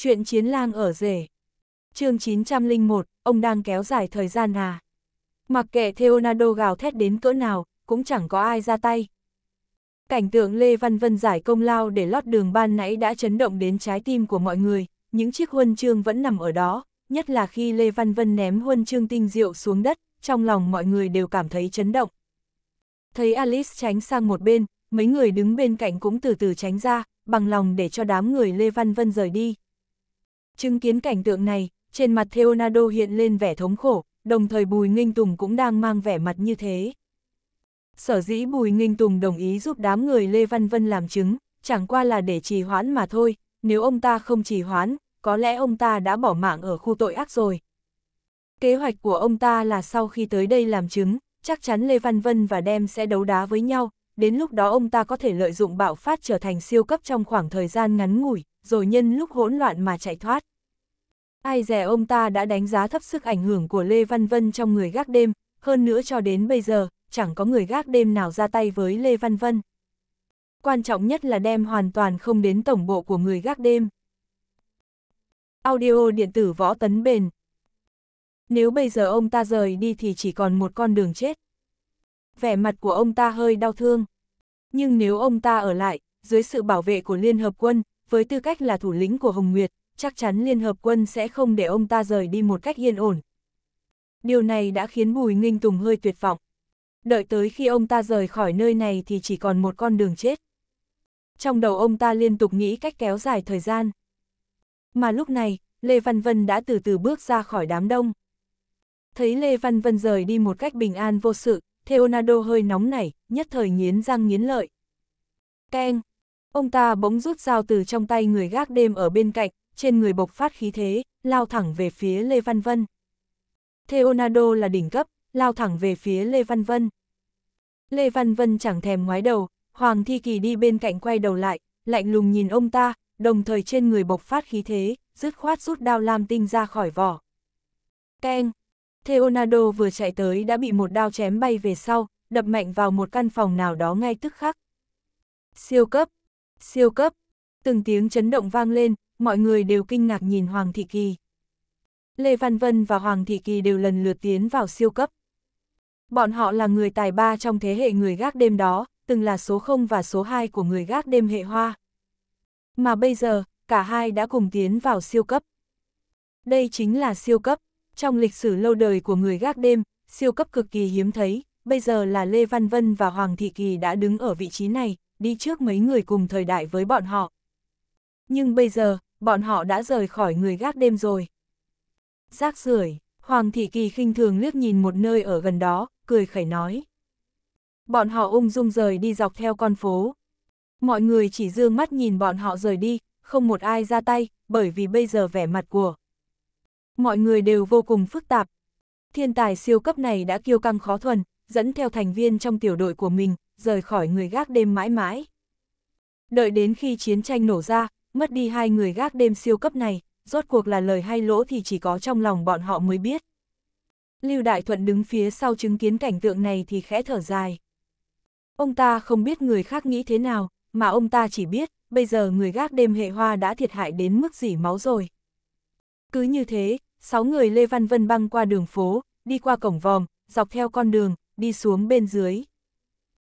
Chuyện chiến lang ở rể. chương 901, ông đang kéo dài thời gian à? Mặc kệ Leonardo gào thét đến cỡ nào, cũng chẳng có ai ra tay. Cảnh tượng Lê Văn Vân giải công lao để lót đường ban nãy đã chấn động đến trái tim của mọi người, những chiếc huân chương vẫn nằm ở đó, nhất là khi Lê Văn Vân ném huân chương tinh diệu xuống đất, trong lòng mọi người đều cảm thấy chấn động. Thấy Alice tránh sang một bên, mấy người đứng bên cạnh cũng từ từ tránh ra, bằng lòng để cho đám người Lê Văn Vân rời đi. Chứng kiến cảnh tượng này, trên mặt Theonado hiện lên vẻ thống khổ, đồng thời Bùi Nghinh Tùng cũng đang mang vẻ mặt như thế. Sở dĩ Bùi Nghinh Tùng đồng ý giúp đám người Lê Văn Vân làm chứng, chẳng qua là để trì hoãn mà thôi, nếu ông ta không trì hoãn, có lẽ ông ta đã bỏ mạng ở khu tội ác rồi. Kế hoạch của ông ta là sau khi tới đây làm chứng, chắc chắn Lê Văn Vân và Đem sẽ đấu đá với nhau, đến lúc đó ông ta có thể lợi dụng bạo phát trở thành siêu cấp trong khoảng thời gian ngắn ngủi, rồi nhân lúc hỗn loạn mà chạy thoát. Ai dè ông ta đã đánh giá thấp sức ảnh hưởng của Lê Văn Vân trong người gác đêm, hơn nữa cho đến bây giờ, chẳng có người gác đêm nào ra tay với Lê Văn Vân. Quan trọng nhất là đem hoàn toàn không đến tổng bộ của người gác đêm. Audio điện tử võ tấn bền. Nếu bây giờ ông ta rời đi thì chỉ còn một con đường chết. Vẻ mặt của ông ta hơi đau thương. Nhưng nếu ông ta ở lại, dưới sự bảo vệ của Liên Hợp Quân, với tư cách là thủ lĩnh của Hồng Nguyệt, chắc chắn Liên Hợp Quân sẽ không để ông ta rời đi một cách yên ổn. Điều này đã khiến Bùi Nghinh Tùng hơi tuyệt vọng. Đợi tới khi ông ta rời khỏi nơi này thì chỉ còn một con đường chết. Trong đầu ông ta liên tục nghĩ cách kéo dài thời gian. Mà lúc này, Lê Văn Vân đã từ từ bước ra khỏi đám đông. Thấy Lê Văn Vân rời đi một cách bình an vô sự, Theonado hơi nóng nảy, nhất thời nghiến răng nghiến lợi. Keng, Ông ta bỗng rút dao từ trong tay người gác đêm ở bên cạnh, trên người bộc phát khí thế, lao thẳng về phía Lê Văn Vân. Theonado là đỉnh cấp, lao thẳng về phía Lê Văn Vân. Lê Văn Vân chẳng thèm ngoái đầu, Hoàng Thi Kỳ đi bên cạnh quay đầu lại, lạnh lùng nhìn ông ta, đồng thời trên người bộc phát khí thế, dứt khoát rút đao lam tinh ra khỏi vỏ. Keng! Theonado vừa chạy tới đã bị một đao chém bay về sau, đập mạnh vào một căn phòng nào đó ngay tức khắc. Siêu cấp! Siêu cấp, từng tiếng chấn động vang lên, mọi người đều kinh ngạc nhìn Hoàng Thị Kỳ. Lê Văn Vân và Hoàng Thị Kỳ đều lần lượt tiến vào siêu cấp. Bọn họ là người tài ba trong thế hệ người gác đêm đó, từng là số 0 và số 2 của người gác đêm hệ hoa. Mà bây giờ, cả hai đã cùng tiến vào siêu cấp. Đây chính là siêu cấp. Trong lịch sử lâu đời của người gác đêm, siêu cấp cực kỳ hiếm thấy, bây giờ là Lê Văn Vân và Hoàng Thị Kỳ đã đứng ở vị trí này, đi trước mấy người cùng thời đại với bọn họ. Nhưng bây giờ, bọn họ đã rời khỏi người gác đêm rồi. Rác rưởi Hoàng Thị Kỳ khinh thường liếc nhìn một nơi ở gần đó, cười khẩy nói. Bọn họ ung dung rời đi dọc theo con phố. Mọi người chỉ dương mắt nhìn bọn họ rời đi, không một ai ra tay, bởi vì bây giờ vẻ mặt của. Mọi người đều vô cùng phức tạp. Thiên tài siêu cấp này đã kiêu căng khó thuần, dẫn theo thành viên trong tiểu đội của mình, rời khỏi người gác đêm mãi mãi. Đợi đến khi chiến tranh nổ ra, mất đi hai người gác đêm siêu cấp này, rốt cuộc là lời hay lỗ thì chỉ có trong lòng bọn họ mới biết. Lưu Đại Thuận đứng phía sau chứng kiến cảnh tượng này thì khẽ thở dài. Ông ta không biết người khác nghĩ thế nào, mà ông ta chỉ biết, bây giờ người gác đêm hệ hoa đã thiệt hại đến mức dỉ máu rồi. Cứ như thế, sáu người Lê Văn Vân băng qua đường phố, đi qua cổng vòm, dọc theo con đường, đi xuống bên dưới.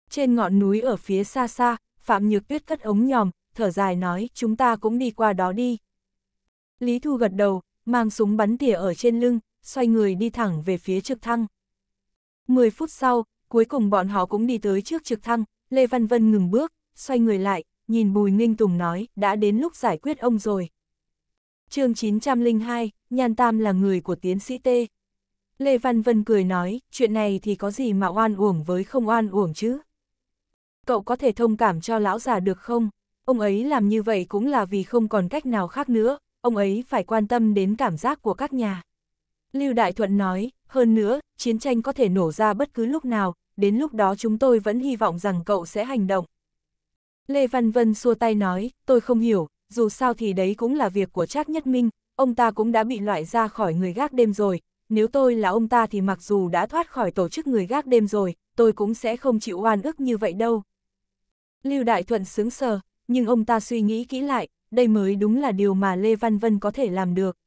Trên ngọn núi ở phía xa xa, Phạm Nhược Tuyết cất ống nhòm, thở dài nói, chúng ta cũng đi qua đó đi. Lý Thu gật đầu, mang súng bắn tỉa ở trên lưng, xoay người đi thẳng về phía trực thăng. Mười phút sau, cuối cùng bọn họ cũng đi tới trước trực thăng, Lê Văn Vân ngừng bước, xoay người lại, nhìn Bùi Ninh Tùng nói, đã đến lúc giải quyết ông rồi. chương 902, Nhan Tam là người của tiến sĩ tê Lê Văn Vân cười nói, chuyện này thì có gì mà oan uổng với không oan uổng chứ cậu có thể thông cảm cho lão già được không? Ông ấy làm như vậy cũng là vì không còn cách nào khác nữa, ông ấy phải quan tâm đến cảm giác của các nhà. Lưu Đại Thuận nói, hơn nữa, chiến tranh có thể nổ ra bất cứ lúc nào, đến lúc đó chúng tôi vẫn hy vọng rằng cậu sẽ hành động. Lê Văn Vân xua tay nói, tôi không hiểu, dù sao thì đấy cũng là việc của Trác Nhất Minh, ông ta cũng đã bị loại ra khỏi người gác đêm rồi, nếu tôi là ông ta thì mặc dù đã thoát khỏi tổ chức người gác đêm rồi, tôi cũng sẽ không chịu oan ức như vậy đâu. Lưu Đại Thuận sướng sờ, nhưng ông ta suy nghĩ kỹ lại, đây mới đúng là điều mà Lê Văn Vân có thể làm được.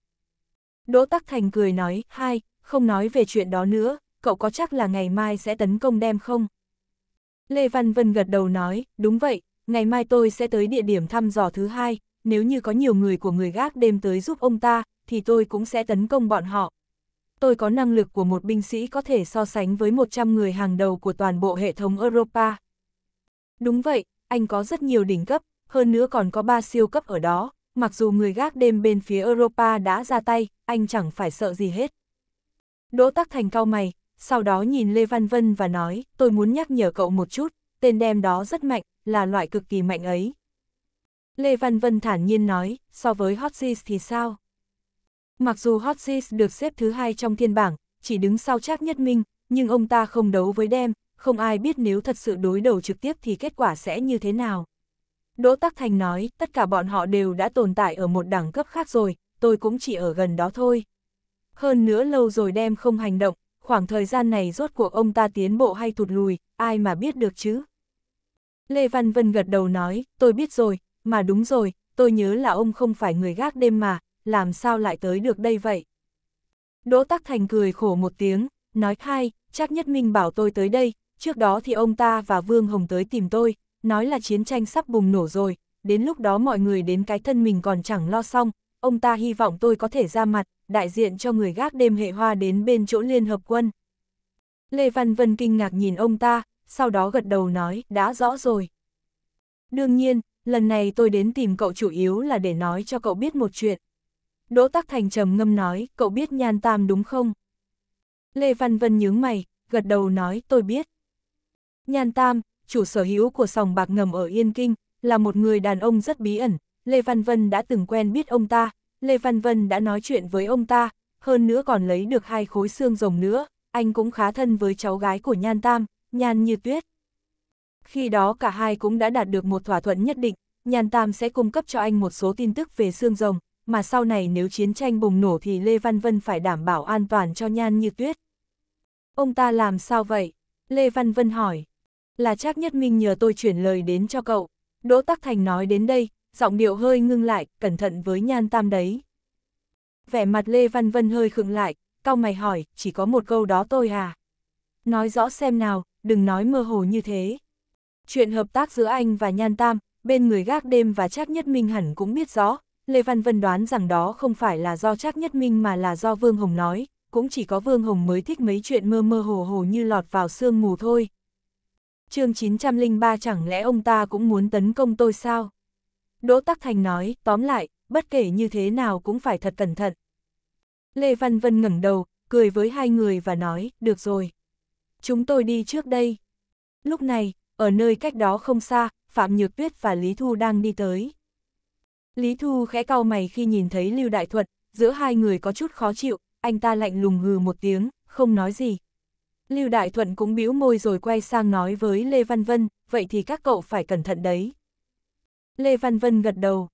Đỗ Tắc Thành cười nói, hai, không nói về chuyện đó nữa, cậu có chắc là ngày mai sẽ tấn công đem không? Lê Văn Vân gật đầu nói, đúng vậy, ngày mai tôi sẽ tới địa điểm thăm dò thứ hai, nếu như có nhiều người của người gác đêm tới giúp ông ta, thì tôi cũng sẽ tấn công bọn họ. Tôi có năng lực của một binh sĩ có thể so sánh với 100 người hàng đầu của toàn bộ hệ thống Europa. Đúng vậy, anh có rất nhiều đỉnh cấp, hơn nữa còn có ba siêu cấp ở đó, mặc dù người gác đêm bên phía Europa đã ra tay, anh chẳng phải sợ gì hết. Đỗ Tắc Thành cao mày, sau đó nhìn Lê Văn Vân và nói, tôi muốn nhắc nhở cậu một chút, tên đem đó rất mạnh, là loại cực kỳ mạnh ấy. Lê Văn Vân thản nhiên nói, so với Hot Seas thì sao? Mặc dù Hot Seas được xếp thứ hai trong thiên bảng, chỉ đứng sau Trác Nhất Minh, nhưng ông ta không đấu với đem, không ai biết nếu thật sự đối đầu trực tiếp thì kết quả sẽ như thế nào. Đỗ Tắc Thành nói, tất cả bọn họ đều đã tồn tại ở một đẳng cấp khác rồi, tôi cũng chỉ ở gần đó thôi. Hơn nữa lâu rồi đem không hành động, khoảng thời gian này rốt cuộc ông ta tiến bộ hay thụt lùi, ai mà biết được chứ. Lê Văn Vân gật đầu nói, tôi biết rồi, mà đúng rồi, tôi nhớ là ông không phải người gác đêm mà, làm sao lại tới được đây vậy? Đỗ Tắc Thành cười khổ một tiếng, nói khai, chắc nhất minh bảo tôi tới đây, Trước đó thì ông ta và Vương Hồng tới tìm tôi, nói là chiến tranh sắp bùng nổ rồi, đến lúc đó mọi người đến cái thân mình còn chẳng lo xong, ông ta hy vọng tôi có thể ra mặt, đại diện cho người gác đêm hệ hoa đến bên chỗ Liên Hợp Quân. Lê Văn Vân kinh ngạc nhìn ông ta, sau đó gật đầu nói, đã rõ rồi. Đương nhiên, lần này tôi đến tìm cậu chủ yếu là để nói cho cậu biết một chuyện. Đỗ Tắc Thành trầm ngâm nói, cậu biết Nhan Tam đúng không? Lê Văn Vân nhướng mày, gật đầu nói, tôi biết. Nhan Tam, chủ sở hữu của sòng bạc ngầm ở Yên Kinh, là một người đàn ông rất bí ẩn, Lê Văn Vân đã từng quen biết ông ta, Lê Văn Vân đã nói chuyện với ông ta, hơn nữa còn lấy được hai khối xương rồng nữa, anh cũng khá thân với cháu gái của Nhan Tam, Nhan Như Tuyết. Khi đó cả hai cũng đã đạt được một thỏa thuận nhất định, Nhan Tam sẽ cung cấp cho anh một số tin tức về xương rồng, mà sau này nếu chiến tranh bùng nổ thì Lê Văn Vân phải đảm bảo an toàn cho Nhan Như Tuyết. Ông ta làm sao vậy? Lê Văn Vân hỏi. Là Trác Nhất Minh nhờ tôi chuyển lời đến cho cậu. Đỗ Tắc Thành nói đến đây, giọng điệu hơi ngưng lại, cẩn thận với nhan tam đấy. Vẻ mặt Lê Văn Vân hơi khựng lại, cau mày hỏi, chỉ có một câu đó tôi à? Nói rõ xem nào, đừng nói mơ hồ như thế. Chuyện hợp tác giữa anh và Nhan Tam, bên người gác đêm và Trác Nhất Minh hẳn cũng biết rõ, Lê Văn Vân đoán rằng đó không phải là do Trác Nhất Minh mà là do Vương Hồng nói, cũng chỉ có Vương Hồng mới thích mấy chuyện mơ mơ hồ hồ như lọt vào sương mù thôi, chương 903 chẳng lẽ ông ta cũng muốn tấn công tôi sao? Đỗ Tắc Thành nói, tóm lại, bất kể như thế nào cũng phải thật cẩn thận. Lê Văn Vân ngẩng đầu, cười với hai người và nói, được rồi. Chúng tôi đi trước đây. Lúc này, ở nơi cách đó không xa, Phạm Nhược Tuyết và Lý Thu đang đi tới. Lý Thu khẽ cau mày khi nhìn thấy Lưu Đại Thuật, giữa hai người có chút khó chịu, anh ta lạnh lùng hừ một tiếng, không nói gì, Lưu Đại Thuận cũng bĩu môi rồi quay sang nói với Lê Văn Vân, vậy thì các cậu phải cẩn thận đấy. Lê Văn Vân gật đầu.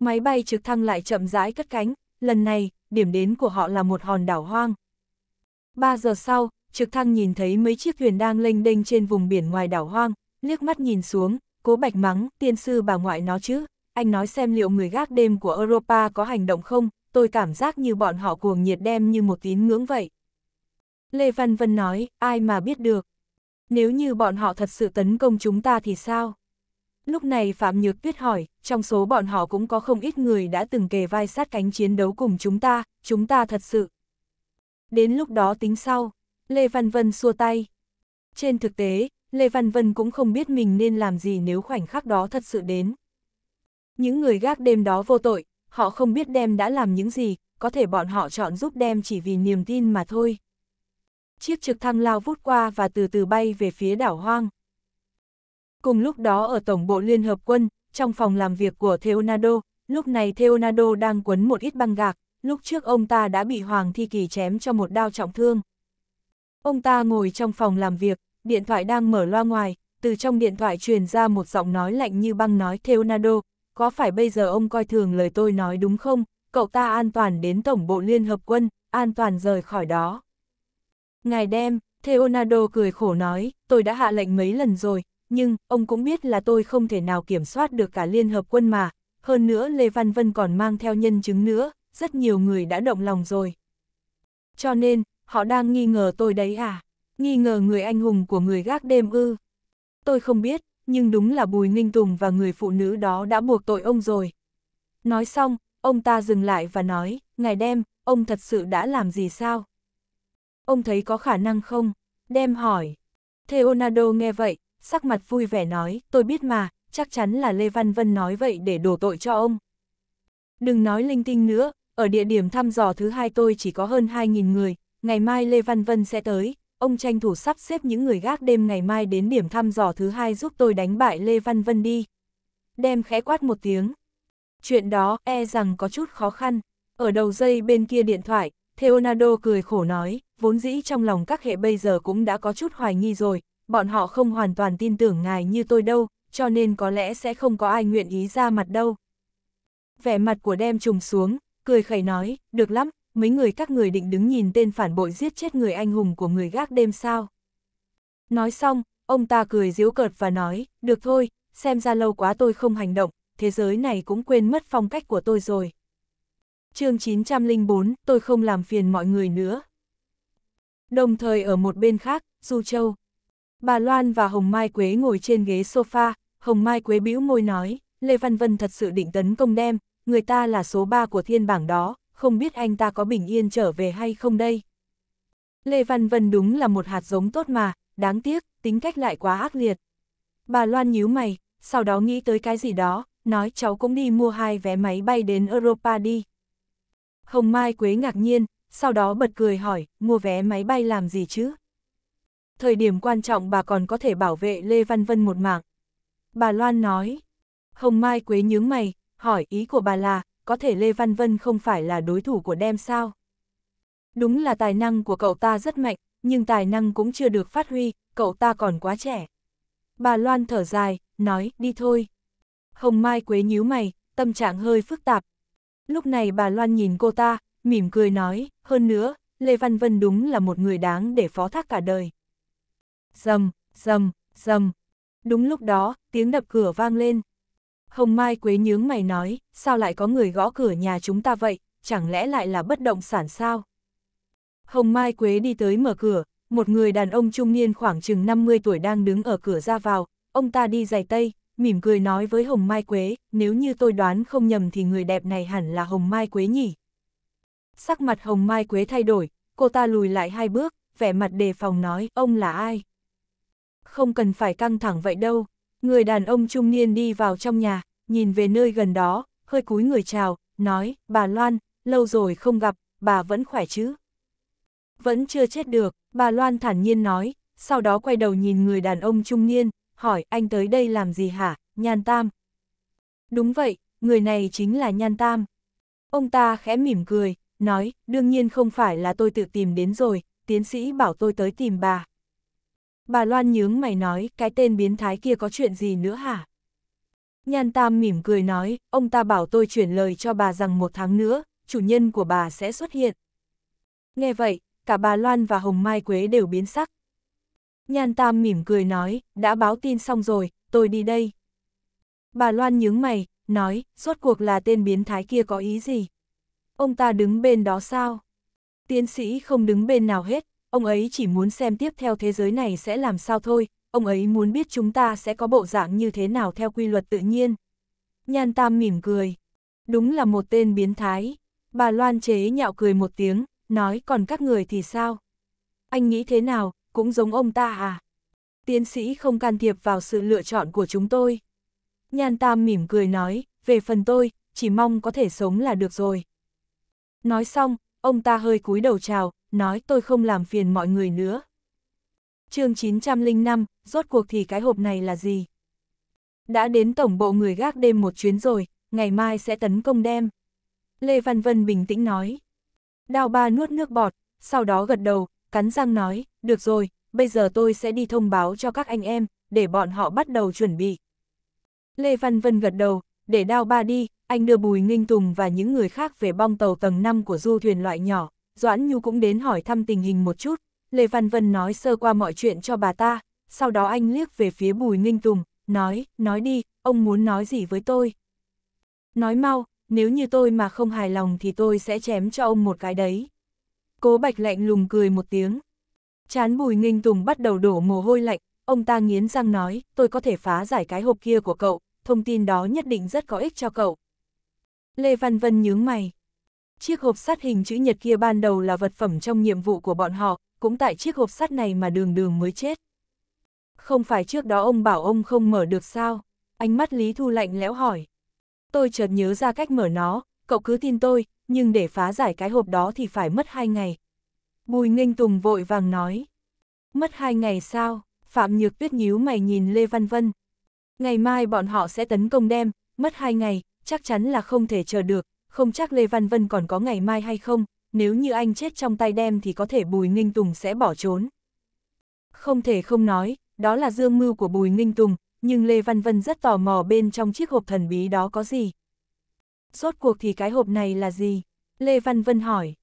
Máy bay trực thăng lại chậm rãi cất cánh, lần này, điểm đến của họ là một hòn đảo hoang. Ba giờ sau, trực thăng nhìn thấy mấy chiếc thuyền đang lênh đênh trên vùng biển ngoài đảo hoang, liếc mắt nhìn xuống, cố bạch mắng, tiên sư bà ngoại nó chứ, anh nói xem liệu người gác đêm của Europa có hành động không, tôi cảm giác như bọn họ cuồng nhiệt đem như một tín ngưỡng vậy. Lê Văn Vân nói, ai mà biết được. Nếu như bọn họ thật sự tấn công chúng ta thì sao? Lúc này Phạm Nhược Tuyết hỏi, trong số bọn họ cũng có không ít người đã từng kề vai sát cánh chiến đấu cùng chúng ta, chúng ta thật sự. Đến lúc đó tính sau, Lê Văn Vân xua tay. Trên thực tế, Lê Văn Vân cũng không biết mình nên làm gì nếu khoảnh khắc đó thật sự đến. Những người gác đêm đó vô tội, họ không biết đem đã làm những gì, có thể bọn họ chọn giúp đem chỉ vì niềm tin mà thôi chiếc trực thăng lao vút qua và từ từ bay về phía đảo hoang. Cùng lúc đó ở Tổng bộ Liên Hợp Quân, trong phòng làm việc của Theonado, lúc này Theonado đang quấn một ít băng gạc, lúc trước ông ta đã bị Hoàng Thi Kỳ chém cho một đao trọng thương. Ông ta ngồi trong phòng làm việc, điện thoại đang mở loa ngoài, từ trong điện thoại truyền ra một giọng nói lạnh như băng nói Theonado, có phải bây giờ ông coi thường lời tôi nói đúng không, cậu ta an toàn đến Tổng bộ Liên Hợp Quân, an toàn rời khỏi đó. Ngài đem, Theonado cười khổ nói, tôi đã hạ lệnh mấy lần rồi, nhưng, ông cũng biết là tôi không thể nào kiểm soát được cả Liên Hợp Quân mà, hơn nữa Lê Văn Vân còn mang theo nhân chứng nữa, rất nhiều người đã động lòng rồi. Cho nên, họ đang nghi ngờ tôi đấy à? Nghi ngờ người anh hùng của người gác đêm ư? Tôi không biết, nhưng đúng là Bùi Ninh Tùng và người phụ nữ đó đã buộc tội ông rồi. Nói xong, ông ta dừng lại và nói, ngài đem, ông thật sự đã làm gì sao? ông thấy có khả năng không? Đem hỏi. Leonardo nghe vậy, sắc mặt vui vẻ nói, tôi biết mà, chắc chắn là Lê Văn Vân nói vậy để đổ tội cho ông. Đừng nói linh tinh nữa, ở địa điểm thăm dò thứ hai tôi chỉ có hơn 2.000 người, ngày mai Lê Văn Vân sẽ tới, ông tranh thủ sắp xếp những người gác đêm ngày mai đến điểm thăm dò thứ hai giúp tôi đánh bại Lê Văn Vân đi. Đem khẽ quát một tiếng. Chuyện đó e rằng có chút khó khăn. Ở đầu dây bên kia điện thoại, Leonardo cười khổ nói, vốn dĩ trong lòng các hệ bây giờ cũng đã có chút hoài nghi rồi, bọn họ không hoàn toàn tin tưởng ngài như tôi đâu, cho nên có lẽ sẽ không có ai nguyện ý ra mặt đâu. Vẻ mặt của đem trùng xuống, cười khẩy nói, được lắm, mấy người các người định đứng nhìn tên phản bội giết chết người anh hùng của người gác đêm sao. Nói xong, ông ta cười giễu cợt và nói, được thôi, xem ra lâu quá tôi không hành động, thế giới này cũng quên mất phong cách của tôi rồi. chương 904, tôi không làm phiền mọi người nữa. Đồng thời ở một bên khác, Du Châu. Bà Loan và Hồng Mai Quế ngồi trên ghế sofa, Hồng Mai Quế bĩu môi nói, Lê Văn Vân thật sự định tấn công đem, người ta là số 3 của thiên bảng đó, không biết anh ta có bình yên trở về hay không đây. Lê Văn Vân đúng là một hạt giống tốt mà, đáng tiếc, tính cách lại quá ác liệt. Bà Loan nhíu mày, sau đó nghĩ tới cái gì đó, nói cháu cũng đi mua hai vé máy bay đến Europa đi. Hồng Mai Quế ngạc nhiên, sau đó bật cười hỏi, mua vé máy bay làm gì chứ? Thời điểm quan trọng bà còn có thể bảo vệ Lê Văn Vân một mạng. Bà Loan nói, Hồng Mai Quế nhướng mày, hỏi ý của bà là, có thể Lê Văn Vân không phải là đối thủ của đem sao? Đúng là tài năng của cậu ta rất mạnh, nhưng tài năng cũng chưa được phát huy, cậu ta còn quá trẻ. Bà Loan thở dài, nói, đi thôi. Hồng Mai Quế nhíu mày, tâm trạng hơi phức tạp. Lúc này bà Loan nhìn cô ta, mỉm cười nói, hơn nữa, Lê Văn Vân đúng là một người đáng để phó thác cả đời. Dầm, dầm, dầm. Đúng lúc đó, tiếng đập cửa vang lên. Hồng Mai Quế nhướng mày nói, sao lại có người gõ cửa nhà chúng ta vậy, chẳng lẽ lại là bất động sản sao? Hồng Mai Quế đi tới mở cửa, một người đàn ông trung niên khoảng chừng 50 tuổi đang đứng ở cửa ra vào, ông ta đi giày tây, mỉm cười nói với Hồng Mai Quế, nếu như tôi đoán không nhầm thì người đẹp này hẳn là Hồng Mai Quế nhỉ? sắc mặt hồng mai quế thay đổi, cô ta lùi lại hai bước, vẻ mặt đề phòng nói, ông là ai? Không cần phải căng thẳng vậy đâu, người đàn ông trung niên đi vào trong nhà, nhìn về nơi gần đó, hơi cúi người chào, nói, bà Loan, lâu rồi không gặp, bà vẫn khỏe chứ? Vẫn chưa chết được, bà Loan thản nhiên nói, sau đó quay đầu nhìn người đàn ông trung niên, hỏi anh tới đây làm gì hả, Nhan Tam? Đúng vậy, người này chính là Nhan Tam. Ông ta khẽ mỉm cười, nói, đương nhiên không phải là tôi tự tìm đến rồi, tiến sĩ bảo tôi tới tìm bà. Bà Loan nhướng mày nói, cái tên biến thái kia có chuyện gì nữa hả? Nhan Tam mỉm cười nói, ông ta bảo tôi chuyển lời cho bà rằng một tháng nữa, chủ nhân của bà sẽ xuất hiện. Nghe vậy, cả bà Loan và Hồng Mai Quế đều biến sắc. Nhan Tam mỉm cười nói, đã báo tin xong rồi, tôi đi đây. Bà Loan nhướng mày, nói, rốt cuộc là tên biến thái kia có ý gì? Ông ta đứng bên đó sao? Tiến sĩ không đứng bên nào hết, ông ấy chỉ muốn xem tiếp theo thế giới này sẽ làm sao thôi, ông ấy muốn biết chúng ta sẽ có bộ dạng như thế nào theo quy luật tự nhiên. Nhan Tam mỉm cười. Đúng là một tên biến thái. Bà Loan chế nhạo cười một tiếng, nói còn các người thì sao? Anh nghĩ thế nào, cũng giống ông ta à? Tiến sĩ không can thiệp vào sự lựa chọn của chúng tôi. Nhan Tam mỉm cười nói, về phần tôi, chỉ mong có thể sống là được rồi. Nói xong, ông ta hơi cúi đầu chào, nói tôi không làm phiền mọi người nữa. chương 905, rốt cuộc thì cái hộp này là gì? Đã đến tổng bộ người gác đêm một chuyến rồi, ngày mai sẽ tấn công đem. Lê Văn Vân bình tĩnh nói. Đào ba nuốt nước bọt, sau đó gật đầu, cắn răng nói, được rồi, bây giờ tôi sẽ đi thông báo cho các anh em, để bọn họ bắt đầu chuẩn bị. Lê Văn Vân gật đầu, để đao ba đi, anh đưa Bùi Nghinh Tùng và những người khác về bong tàu tầng 5 của du thuyền loại nhỏ, Doãn Nhu cũng đến hỏi thăm tình hình một chút, Lê Văn Vân nói sơ qua mọi chuyện cho bà ta, sau đó anh liếc về phía Bùi Nghinh Tùng, nói, nói đi, ông muốn nói gì với tôi? Nói mau, nếu như tôi mà không hài lòng thì tôi sẽ chém cho ông một cái đấy. Cố Bạch lạnh lùng cười một tiếng. Chán Bùi Nghinh Tùng bắt đầu đổ mồ hôi lạnh, ông ta nghiến răng nói, tôi có thể phá giải cái hộp kia của cậu, thông tin đó nhất định rất có ích cho cậu. Lê Văn Vân nhướng mày. Chiếc hộp sắt hình chữ nhật kia ban đầu là vật phẩm trong nhiệm vụ của bọn họ, cũng tại chiếc hộp sắt này mà đường đường mới chết. Không phải trước đó ông bảo ông không mở được sao? Ánh mắt Lý Thu lạnh lẽo hỏi. Tôi chợt nhớ ra cách mở nó, cậu cứ tin tôi, nhưng để phá giải cái hộp đó thì phải mất hai ngày. Bùi Nghênh Tùng vội vàng nói. Mất hai ngày sao? Phạm Nhược Tuyết nhíu mày nhìn Lê Văn Vân. Ngày mai bọn họ sẽ tấn công đem, mất hai ngày, chắc chắn là không thể chờ được, không chắc Lê Văn Vân còn có ngày mai hay không, nếu như anh chết trong tay đem thì có thể Bùi Ninh Tùng sẽ bỏ trốn. Không thể không nói, đó là dương mưu của Bùi Ninh Tùng, nhưng Lê Văn Vân rất tò mò bên trong chiếc hộp thần bí đó có gì. Rốt cuộc thì cái hộp này là gì? Lê Văn Vân hỏi.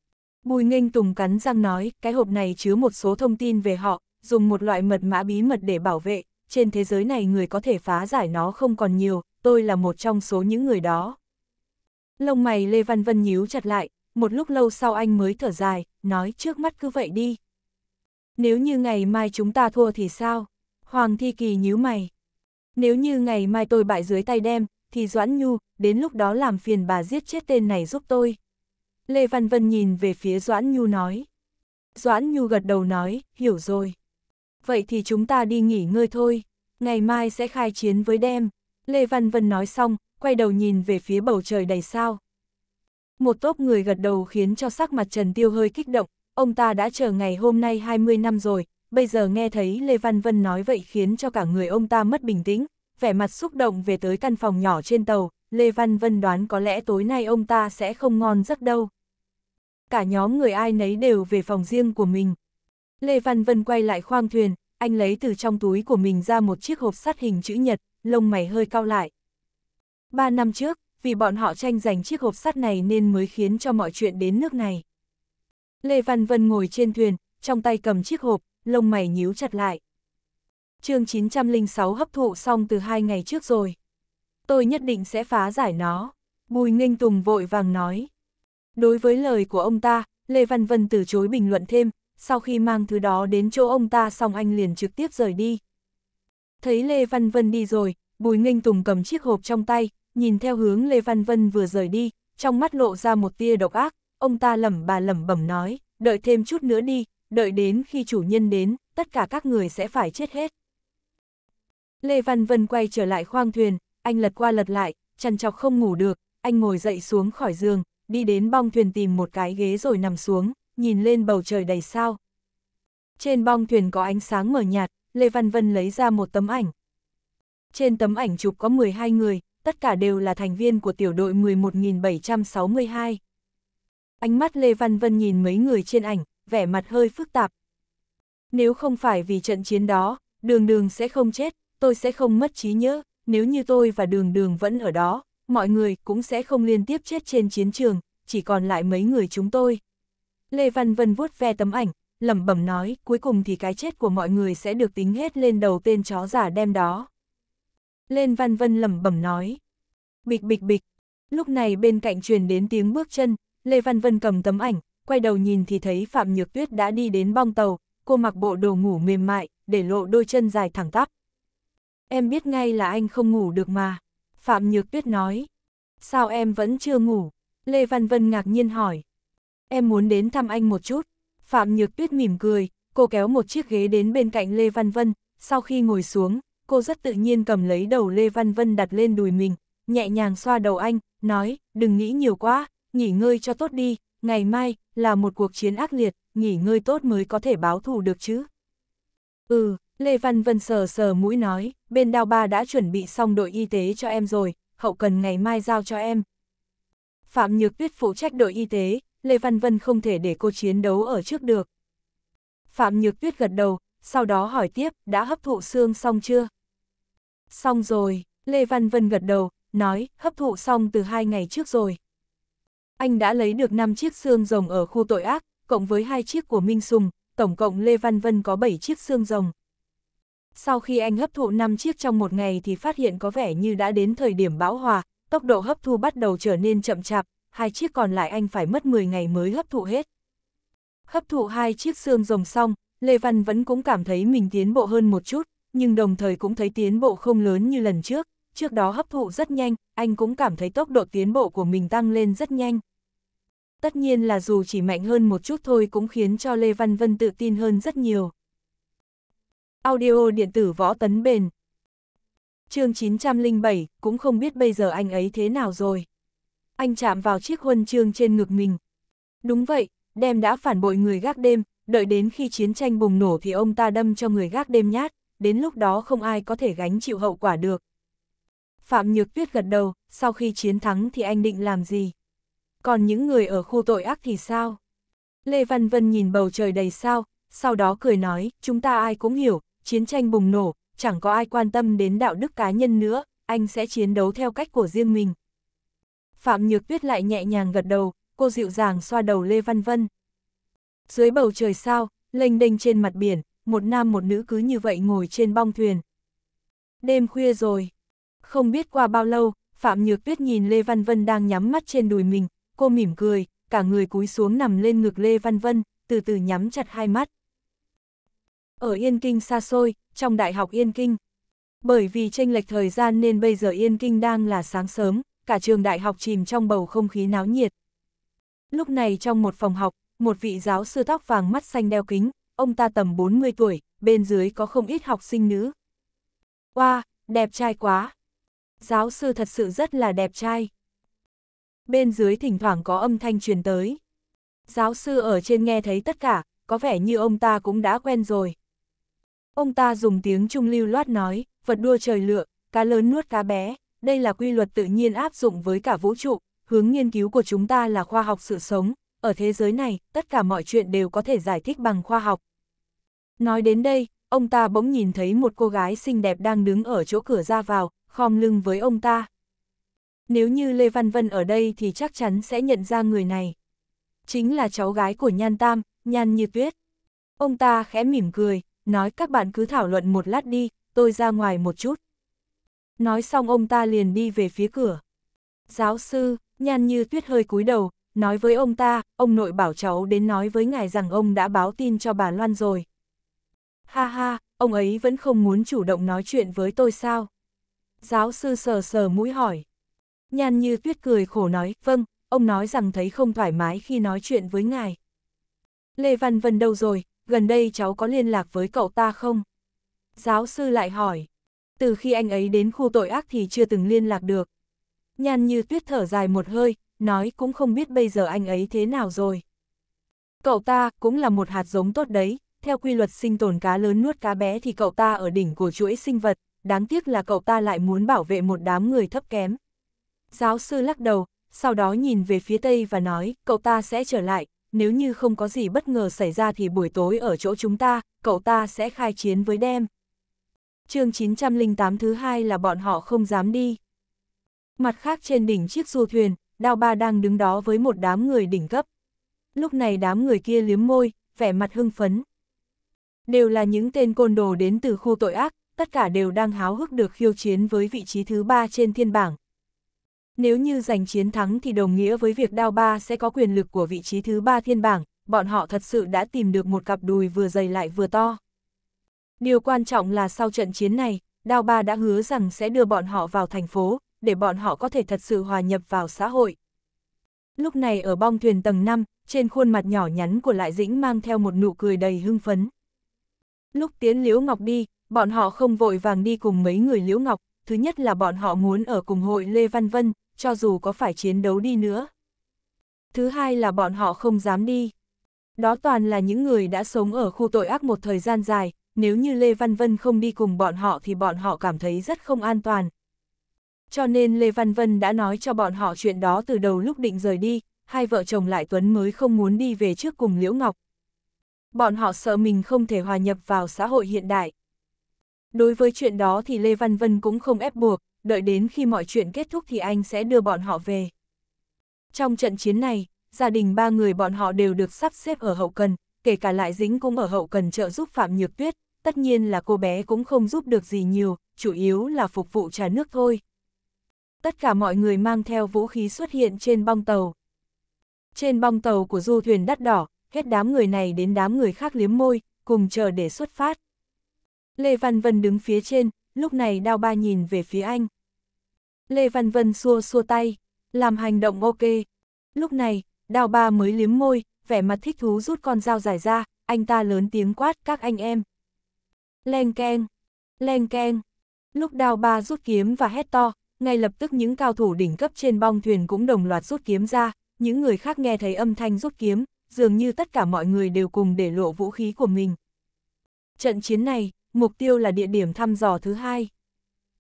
Bùi Ninh Tùng cắn răng nói, cái hộp này chứa một số thông tin về họ, dùng một loại mật mã bí mật để bảo vệ, trên thế giới này người có thể phá giải nó không còn nhiều, tôi là một trong số những người đó. Lông mày Lê Văn Vân nhíu chặt lại, một lúc lâu sau anh mới thở dài, nói trước mắt cứ vậy đi. Nếu như ngày mai chúng ta thua thì sao? Hoàng Thi Kỳ nhíu mày. Nếu như ngày mai tôi bại dưới tay đem, thì Doãn Nhu, đến lúc đó làm phiền bà giết chết tên này giúp tôi. Lê Văn Vân nhìn về phía Doãn Nhu nói. Doãn Nhu gật đầu nói, hiểu rồi. Vậy thì chúng ta đi nghỉ ngơi thôi, ngày mai sẽ khai chiến với đem. Lê Văn Vân nói xong, quay đầu nhìn về phía bầu trời đầy sao. Một tốp người gật đầu khiến cho sắc mặt Trần Tiêu hơi kích động, ông ta đã chờ ngày hôm nay 20 năm rồi, bây giờ nghe thấy Lê Văn Vân nói vậy khiến cho cả người ông ta mất bình tĩnh, vẻ mặt xúc động về tới căn phòng nhỏ trên tàu, Lê Văn Vân đoán có lẽ tối nay ông ta sẽ không ngon giấc đâu. Cả nhóm người ai nấy đều về phòng riêng của mình. Lê Văn Vân quay lại khoang thuyền, anh lấy từ trong túi của mình ra một chiếc hộp sắt hình chữ nhật, lông mày hơi cao lại. Ba năm trước, vì bọn họ tranh giành chiếc hộp sắt này nên mới khiến cho mọi chuyện đến nước này. Lê Văn Vân ngồi trên thuyền, trong tay cầm chiếc hộp, lông mày nhíu chặt lại. chương 906 hấp thụ xong từ hai ngày trước rồi. Tôi nhất định sẽ phá giải nó. Bùi Nghênh Tùng vội vàng nói. Đối với lời của ông ta, Lê Văn Vân từ chối bình luận thêm, sau khi mang thứ đó đến chỗ ông ta xong anh liền trực tiếp rời đi. Thấy Lê Văn Vân đi rồi, Bùi Nghênh Tùng cầm chiếc hộp trong tay, nhìn theo hướng Lê Văn Vân vừa rời đi, trong mắt lộ ra một tia độc ác, ông ta lẩm bà lẩm bẩm nói, đợi thêm chút nữa đi, đợi đến khi chủ nhân đến, tất cả các người sẽ phải chết hết. Lê Văn Vân quay trở lại khoang thuyền, anh lật qua lật lại, chăn chọc không ngủ được, anh ngồi dậy xuống khỏi giường, đi đến bong thuyền tìm một cái ghế rồi nằm xuống, nhìn lên bầu trời đầy sao. Trên bong thuyền có ánh sáng mờ nhạt, Lê Văn Vân lấy ra một tấm ảnh. Trên tấm ảnh chụp có 12 người, tất cả đều là thành viên của tiểu đội 11.762. Ánh mắt Lê Văn Vân nhìn mấy người trên ảnh, vẻ mặt hơi phức tạp. Nếu không phải vì trận chiến đó, đường đường sẽ không chết, tôi sẽ không mất trí nhớ, nếu như tôi và đường đường vẫn ở đó, mọi người cũng sẽ không liên tiếp chết trên chiến trường, chỉ còn lại mấy người chúng tôi. Lê Văn Vân vuốt ve tấm ảnh, lẩm bẩm nói, cuối cùng thì cái chết của mọi người sẽ được tính hết lên đầu tên chó giả đem đó. Lên văn vân lẩm bẩm nói. Bịch bịch bịch. Lúc này bên cạnh truyền đến tiếng bước chân, Lê Văn Vân cầm tấm ảnh, quay đầu nhìn thì thấy Phạm Nhược Tuyết đã đi đến bong tàu, cô mặc bộ đồ ngủ mềm mại, để lộ đôi chân dài thẳng tắp. Em biết ngay là anh không ngủ được mà, Phạm Nhược Tuyết nói. Sao em vẫn chưa ngủ? Lê Văn Vân ngạc nhiên hỏi. Em muốn đến thăm anh một chút. Phạm Nhược Tuyết mỉm cười, cô kéo một chiếc ghế đến bên cạnh Lê Văn Vân, sau khi ngồi xuống, cô rất tự nhiên cầm lấy đầu Lê Văn Vân đặt lên đùi mình, nhẹ nhàng xoa đầu anh, nói, đừng nghĩ nhiều quá, nghỉ ngơi cho tốt đi, ngày mai, là một cuộc chiến ác liệt, nghỉ ngơi tốt mới có thể báo thù được chứ. Ừ, Lê Văn Vân sờ sờ mũi nói, bên đao ba đã chuẩn bị xong đội y tế cho em rồi, hậu cần ngày mai giao cho em. Phạm Nhược Tuyết phụ trách đội y tế, Lê Văn Vân không thể để cô chiến đấu ở trước được. Phạm Nhược Tuyết gật đầu, sau đó hỏi tiếp, đã hấp thụ xương xong chưa? Xong rồi, Lê Văn Vân gật đầu, nói, hấp thụ xong từ hai ngày trước rồi. Anh đã lấy được 5 chiếc xương rồng ở khu tội ác, cộng với hai chiếc của Minh Sùng, tổng cộng Lê Văn Vân có 7 chiếc xương rồng. Sau khi anh hấp thụ 5 chiếc trong một ngày thì phát hiện có vẻ như đã đến thời điểm bão hòa, tốc độ hấp thu bắt đầu trở nên chậm chạp, hai chiếc còn lại anh phải mất 10 ngày mới hấp thụ hết. Hấp thụ hai chiếc xương rồng xong, Lê Văn vẫn cũng cảm thấy mình tiến bộ hơn một chút, nhưng đồng thời cũng thấy tiến bộ không lớn như lần trước. Trước đó hấp thụ rất nhanh, anh cũng cảm thấy tốc độ tiến bộ của mình tăng lên rất nhanh. Tất nhiên là dù chỉ mạnh hơn một chút thôi cũng khiến cho Lê Văn Vân tự tin hơn rất nhiều. Audio điện tử võ tấn bền. chương 907, cũng không biết bây giờ anh ấy thế nào rồi anh chạm vào chiếc huân chương trên ngực mình. Đúng vậy, đem đã phản bội người gác đêm, đợi đến khi chiến tranh bùng nổ thì ông ta đâm cho người gác đêm nhát, đến lúc đó không ai có thể gánh chịu hậu quả được. Phạm Nhược Tuyết gật đầu, sau khi chiến thắng thì anh định làm gì? Còn những người ở khu tội ác thì sao? Lê Văn Vân nhìn bầu trời đầy sao, sau đó cười nói, chúng ta ai cũng hiểu, chiến tranh bùng nổ, chẳng có ai quan tâm đến đạo đức cá nhân nữa, anh sẽ chiến đấu theo cách của riêng mình. Phạm Nhược Tuyết lại nhẹ nhàng gật đầu, cô dịu dàng xoa đầu Lê Văn Vân. Dưới bầu trời sao, lênh đênh trên mặt biển, một nam một nữ cứ như vậy ngồi trên bong thuyền. Đêm khuya rồi. Không biết qua bao lâu, Phạm Nhược Tuyết nhìn Lê Văn Vân đang nhắm mắt trên đùi mình, cô mỉm cười, cả người cúi xuống nằm lên ngực Lê Văn Vân, từ từ nhắm chặt hai mắt. Ở Yên Kinh xa xôi, trong Đại học Yên Kinh. Bởi vì tranh lệch thời gian nên bây giờ Yên Kinh đang là sáng sớm, cả trường đại học chìm trong bầu không khí náo nhiệt. Lúc này trong một phòng học, một vị giáo sư tóc vàng mắt xanh đeo kính, ông ta tầm 40 tuổi, bên dưới có không ít học sinh nữ. Wow, đẹp trai quá! Giáo sư thật sự rất là đẹp trai. Bên dưới thỉnh thoảng có âm thanh truyền tới. Giáo sư ở trên nghe thấy tất cả, có vẻ như ông ta cũng đã quen rồi. Ông ta dùng tiếng trung lưu loát nói, vật đua trời lựa, cá lớn nuốt cá bé đây là quy luật tự nhiên áp dụng với cả vũ trụ, hướng nghiên cứu của chúng ta là khoa học sự sống, ở thế giới này, tất cả mọi chuyện đều có thể giải thích bằng khoa học. Nói đến đây, ông ta bỗng nhìn thấy một cô gái xinh đẹp đang đứng ở chỗ cửa ra vào, khom lưng với ông ta. Nếu như Lê Văn Vân ở đây thì chắc chắn sẽ nhận ra người này. Chính là cháu gái của Nhan Tam, Nhan Như Tuyết. Ông ta khẽ mỉm cười, nói các bạn cứ thảo luận một lát đi, tôi ra ngoài một chút. Nói xong ông ta liền đi về phía cửa. Giáo sư, nhan như tuyết hơi cúi đầu, nói với ông ta, ông nội bảo cháu đến nói với ngài rằng ông đã báo tin cho bà Loan rồi. Ha ha, ông ấy vẫn không muốn chủ động nói chuyện với tôi sao? Giáo sư sờ sờ mũi hỏi. Nhan như tuyết cười khổ nói, vâng, ông nói rằng thấy không thoải mái khi nói chuyện với ngài. Lê Văn Vân đâu rồi, gần đây cháu có liên lạc với cậu ta không? Giáo sư lại hỏi. Từ khi anh ấy đến khu tội ác thì chưa từng liên lạc được. Nhan như tuyết thở dài một hơi, nói cũng không biết bây giờ anh ấy thế nào rồi. Cậu ta cũng là một hạt giống tốt đấy, theo quy luật sinh tồn cá lớn nuốt cá bé thì cậu ta ở đỉnh của chuỗi sinh vật, đáng tiếc là cậu ta lại muốn bảo vệ một đám người thấp kém. Giáo sư lắc đầu, sau đó nhìn về phía tây và nói, cậu ta sẽ trở lại, nếu như không có gì bất ngờ xảy ra thì buổi tối ở chỗ chúng ta, cậu ta sẽ khai chiến với đem chương 908 thứ hai là bọn họ không dám đi. Mặt khác trên đỉnh chiếc du thuyền, Đao Ba đang đứng đó với một đám người đỉnh cấp. Lúc này đám người kia liếm môi, vẻ mặt hưng phấn. Đều là những tên côn đồ đến từ khu tội ác, tất cả đều đang háo hức được khiêu chiến với vị trí thứ ba trên thiên bảng. Nếu như giành chiến thắng thì đồng nghĩa với việc Đao Ba sẽ có quyền lực của vị trí thứ ba thiên bảng, bọn họ thật sự đã tìm được một cặp đùi vừa dày lại vừa to. Điều quan trọng là sau trận chiến này, Đao Ba đã hứa rằng sẽ đưa bọn họ vào thành phố, để bọn họ có thể thật sự hòa nhập vào xã hội. Lúc này ở bong thuyền tầng 5, trên khuôn mặt nhỏ nhắn của Lại Dĩnh mang theo một nụ cười đầy hưng phấn. Lúc tiến Liễu Ngọc đi, bọn họ không vội vàng đi cùng mấy người Liễu Ngọc, thứ nhất là bọn họ muốn ở cùng hội Lê Văn Vân, cho dù có phải chiến đấu đi nữa. Thứ hai là bọn họ không dám đi. Đó toàn là những người đã sống ở khu tội ác một thời gian dài, nếu như Lê Văn Vân không đi cùng bọn họ thì bọn họ cảm thấy rất không an toàn. Cho nên Lê Văn Vân đã nói cho bọn họ chuyện đó từ đầu lúc định rời đi, hai vợ chồng lại Tuấn mới không muốn đi về trước cùng Liễu Ngọc. Bọn họ sợ mình không thể hòa nhập vào xã hội hiện đại. Đối với chuyện đó thì Lê Văn Vân cũng không ép buộc, đợi đến khi mọi chuyện kết thúc thì anh sẽ đưa bọn họ về. Trong trận chiến này, gia đình ba người bọn họ đều được sắp xếp ở hậu cần, kể cả lại dĩnh cũng ở hậu cần trợ giúp Phạm Nhược Tuyết, tất nhiên là cô bé cũng không giúp được gì nhiều, chủ yếu là phục vụ trà nước thôi. Tất cả mọi người mang theo vũ khí xuất hiện trên bong tàu. Trên bong tàu của du thuyền đắt đỏ, hết đám người này đến đám người khác liếm môi, cùng chờ để xuất phát. Lê Văn Vân đứng phía trên, lúc này đao ba nhìn về phía anh. Lê Văn Vân xua xua tay, làm hành động ok. Lúc này, đao ba mới liếm môi, vẻ mặt thích thú rút con dao dài ra, anh ta lớn tiếng quát các anh em, Leng keng, leng keng. Lúc đào ba rút kiếm và hét to, ngay lập tức những cao thủ đỉnh cấp trên bong thuyền cũng đồng loạt rút kiếm ra, những người khác nghe thấy âm thanh rút kiếm, dường như tất cả mọi người đều cùng để lộ vũ khí của mình. Trận chiến này, mục tiêu là địa điểm thăm dò thứ hai.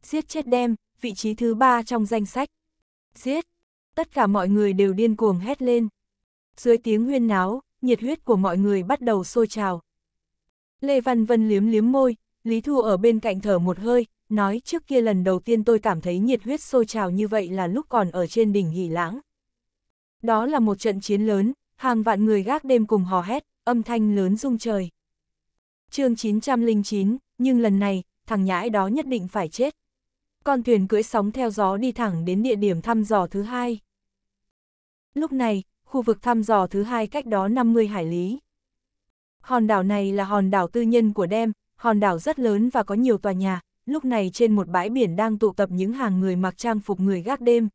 Giết chết đem, vị trí thứ ba trong danh sách. Giết! Tất cả mọi người đều điên cuồng hét lên. Dưới tiếng huyên náo, nhiệt huyết của mọi người bắt đầu sôi trào, Lê Văn Vân liếm liếm môi, Lý Thu ở bên cạnh thở một hơi, nói trước kia lần đầu tiên tôi cảm thấy nhiệt huyết sôi trào như vậy là lúc còn ở trên đỉnh nghỉ lãng. Đó là một trận chiến lớn, hàng vạn người gác đêm cùng hò hét, âm thanh lớn rung trời. chương 909, nhưng lần này, thằng nhãi đó nhất định phải chết. Con thuyền cưỡi sóng theo gió đi thẳng đến địa điểm thăm dò thứ hai. Lúc này, khu vực thăm dò thứ hai cách đó 50 hải lý. Hòn đảo này là hòn đảo tư nhân của Dem, hòn đảo rất lớn và có nhiều tòa nhà, lúc này trên một bãi biển đang tụ tập những hàng người mặc trang phục người gác đêm.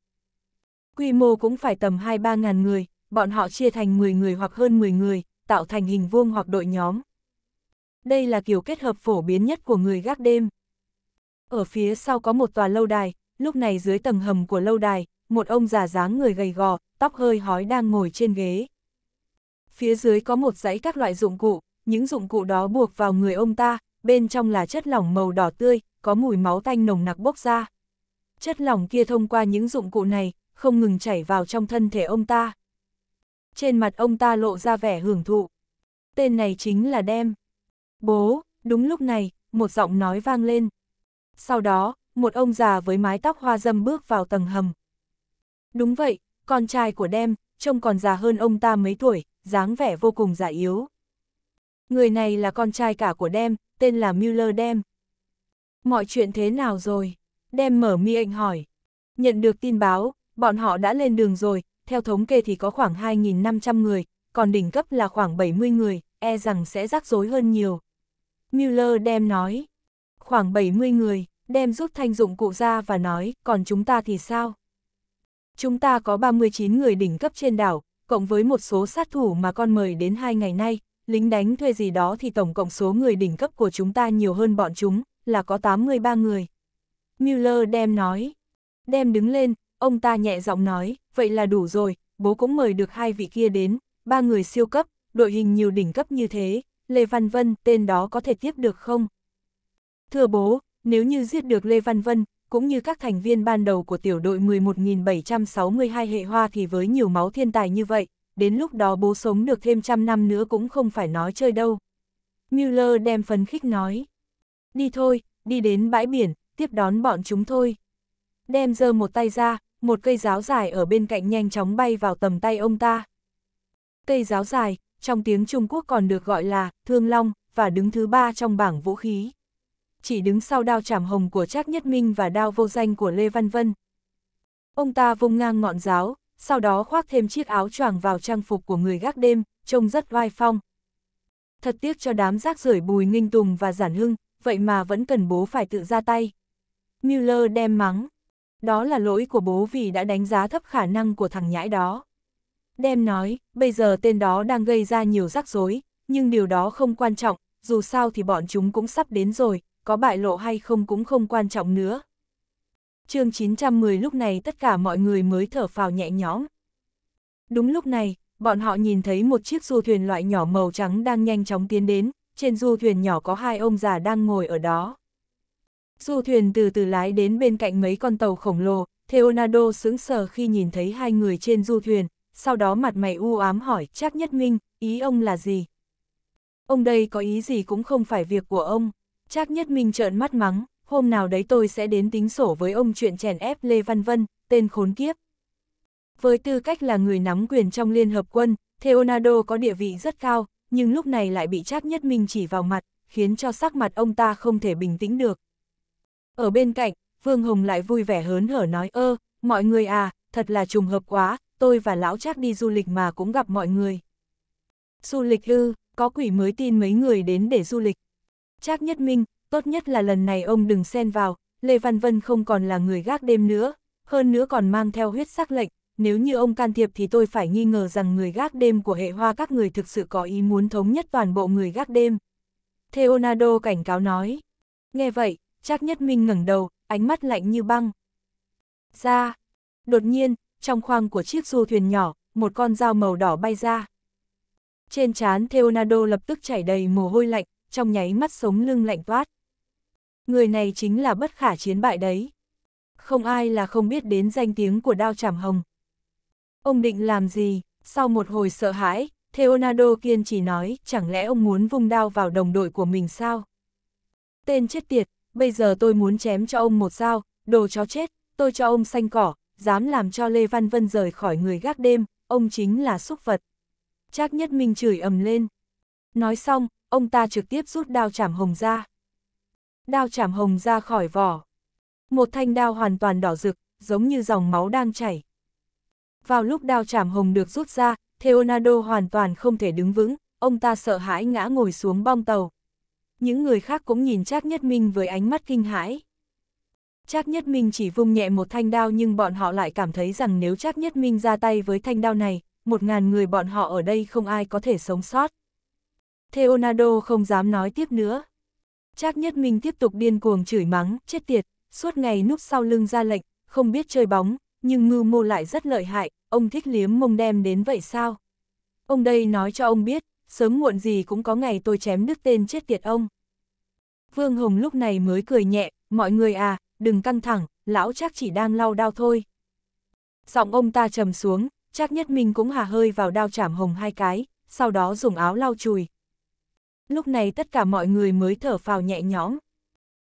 Quy mô cũng phải tầm 2-3 ngàn người, bọn họ chia thành 10 người hoặc hơn 10 người, tạo thành hình vuông hoặc đội nhóm. Đây là kiểu kết hợp phổ biến nhất của người gác đêm. Ở phía sau có một tòa lâu đài, lúc này dưới tầng hầm của lâu đài, một ông già dáng người gầy gò, tóc hơi hói đang ngồi trên ghế, phía dưới có một dãy các loại dụng cụ, những dụng cụ đó buộc vào người ông ta, bên trong là chất lỏng màu đỏ tươi, có mùi máu tanh nồng nặc bốc ra. Chất lỏng kia thông qua những dụng cụ này, không ngừng chảy vào trong thân thể ông ta. Trên mặt ông ta lộ ra vẻ hưởng thụ. Tên này chính là Đem. Bố, đúng lúc này, một giọng nói vang lên. Sau đó, một ông già với mái tóc hoa dâm bước vào tầng hầm. Đúng vậy, con trai của Đem, trông còn già hơn ông ta mấy tuổi, dáng vẻ vô cùng giả yếu. Người này là con trai cả của Đem, tên là Mueller Đem. Mọi chuyện thế nào rồi? Đem mở miệng hỏi. Nhận được tin báo, bọn họ đã lên đường rồi, theo thống kê thì có khoảng 2.500 người, còn đỉnh cấp là khoảng 70 người, e rằng sẽ rắc rối hơn nhiều. Mueller đem nói, khoảng 70 người, đem rút thanh dụng cụ ra và nói, còn chúng ta thì sao? Chúng ta có 39 người đỉnh cấp trên đảo, cộng với một số sát thủ mà con mời đến hai ngày nay, lính đánh thuê gì đó thì tổng cộng số người đỉnh cấp của chúng ta nhiều hơn bọn chúng, là có 83 người. müller đem nói. Đem đứng lên, ông ta nhẹ giọng nói, vậy là đủ rồi, bố cũng mời được hai vị kia đến, ba người siêu cấp, đội hình nhiều đỉnh cấp như thế, Lê Văn Vân, tên đó có thể tiếp được không? Thưa bố, nếu như giết được Lê Văn Vân, cũng như các thành viên ban đầu của tiểu đội 11.762 hệ hoa thì với nhiều máu thiên tài như vậy, đến lúc đó bố sống được thêm trăm năm nữa cũng không phải nói chơi đâu. Mueller đem phấn khích nói. Đi thôi, đi đến bãi biển, tiếp đón bọn chúng thôi. Đem giơ một tay ra, một cây giáo dài ở bên cạnh nhanh chóng bay vào tầm tay ông ta. Cây giáo dài, trong tiếng Trung Quốc còn được gọi là thương long, và đứng thứ ba trong bảng vũ khí chỉ đứng sau đao trảm hồng của Trác Nhất Minh và đao vô danh của Lê Văn Vân. Ông ta vung ngang ngọn giáo, sau đó khoác thêm chiếc áo choàng vào trang phục của người gác đêm, trông rất oai phong. Thật tiếc cho đám rác rưởi Bùi Nghinh Tùng và Giản Hưng, vậy mà vẫn cần bố phải tự ra tay. Miller đem mắng. Đó là lỗi của bố vì đã đánh giá thấp khả năng của thằng nhãi đó. Đem nói, bây giờ tên đó đang gây ra nhiều rắc rối, nhưng điều đó không quan trọng, dù sao thì bọn chúng cũng sắp đến rồi, có bại lộ hay không cũng không quan trọng nữa. chương 910 lúc này tất cả mọi người mới thở phào nhẹ nhõm. Đúng lúc này, bọn họ nhìn thấy một chiếc du thuyền loại nhỏ màu trắng đang nhanh chóng tiến đến, trên du thuyền nhỏ có hai ông già đang ngồi ở đó. Du thuyền từ từ lái đến bên cạnh mấy con tàu khổng lồ, Leonardo sững sờ khi nhìn thấy hai người trên du thuyền, sau đó mặt mày u ám hỏi chắc Nhất Minh, ý ông là gì? Ông đây có ý gì cũng không phải việc của ông. Trác Nhất mình trợn mắt mắng, hôm nào đấy tôi sẽ đến tính sổ với ông chuyện chèn ép Lê Văn Vân, tên khốn kiếp. Với tư cách là người nắm quyền trong Liên Hợp Quân, Leonardo có địa vị rất cao, nhưng lúc này lại bị Trác Nhất Minh chỉ vào mặt, khiến cho sắc mặt ông ta không thể bình tĩnh được. Ở bên cạnh, Vương Hồng lại vui vẻ hớn hở nói ơ, mọi người à, thật là trùng hợp quá, tôi và lão Trác đi du lịch mà cũng gặp mọi người. Du lịch ư, có quỷ mới tin mấy người đến để du lịch, Trác Nhất Minh, tốt nhất là lần này ông đừng xen vào, Lê Văn Vân không còn là người gác đêm nữa, hơn nữa còn mang theo huyết sắc lệnh, nếu như ông can thiệp thì tôi phải nghi ngờ rằng người gác đêm của hệ hoa các người thực sự có ý muốn thống nhất toàn bộ người gác đêm. Theonado cảnh cáo nói. Nghe vậy, Trác Nhất Minh ngẩng đầu, ánh mắt lạnh như băng. Ra! Đột nhiên, trong khoang của chiếc du thuyền nhỏ, một con dao màu đỏ bay ra. Trên trán Theonado lập tức chảy đầy mồ hôi lạnh, trong nháy mắt sống lưng lạnh toát. Người này chính là bất khả chiến bại đấy. Không ai là không biết đến danh tiếng của đao chảm hồng. Ông định làm gì? Sau một hồi sợ hãi, Theonado kiên chỉ nói, chẳng lẽ ông muốn vung đao vào đồng đội của mình sao? Tên chết tiệt, bây giờ tôi muốn chém cho ông một dao, đồ chó chết, tôi cho ông xanh cỏ, dám làm cho Lê Văn Vân rời khỏi người gác đêm, ông chính là xúc vật. Trác Nhất mình chửi ầm lên. Nói xong, ông ta trực tiếp rút đao chảm hồng ra. Đao chảm hồng ra khỏi vỏ. Một thanh đao hoàn toàn đỏ rực, giống như dòng máu đang chảy. Vào lúc đao chảm hồng được rút ra, Leonardo hoàn toàn không thể đứng vững, ông ta sợ hãi ngã ngồi xuống bong tàu. Những người khác cũng nhìn Trác Nhất Minh với ánh mắt kinh hãi. Trác Nhất Minh chỉ vung nhẹ một thanh đao nhưng bọn họ lại cảm thấy rằng nếu Trác Nhất Minh ra tay với thanh đao này, một ngàn người bọn họ ở đây không ai có thể sống sót. Leonardo không dám nói tiếp nữa. Trác Nhất Minh tiếp tục điên cuồng chửi mắng, chết tiệt, suốt ngày núp sau lưng ra lệnh, không biết chơi bóng, nhưng ngư mô lại rất lợi hại, ông thích liếm mông đem đến vậy sao? Ông đây nói cho ông biết, sớm muộn gì cũng có ngày tôi chém đứt tên chết tiệt ông. Vương Hồng lúc này mới cười nhẹ, mọi người à, đừng căng thẳng, lão chắc chỉ đang lau đau thôi. Giọng ông ta trầm xuống, chắc nhất mình cũng hà hơi vào đao chảm hồng hai cái, sau đó dùng áo lau chùi, lúc này tất cả mọi người mới thở phào nhẹ nhõm.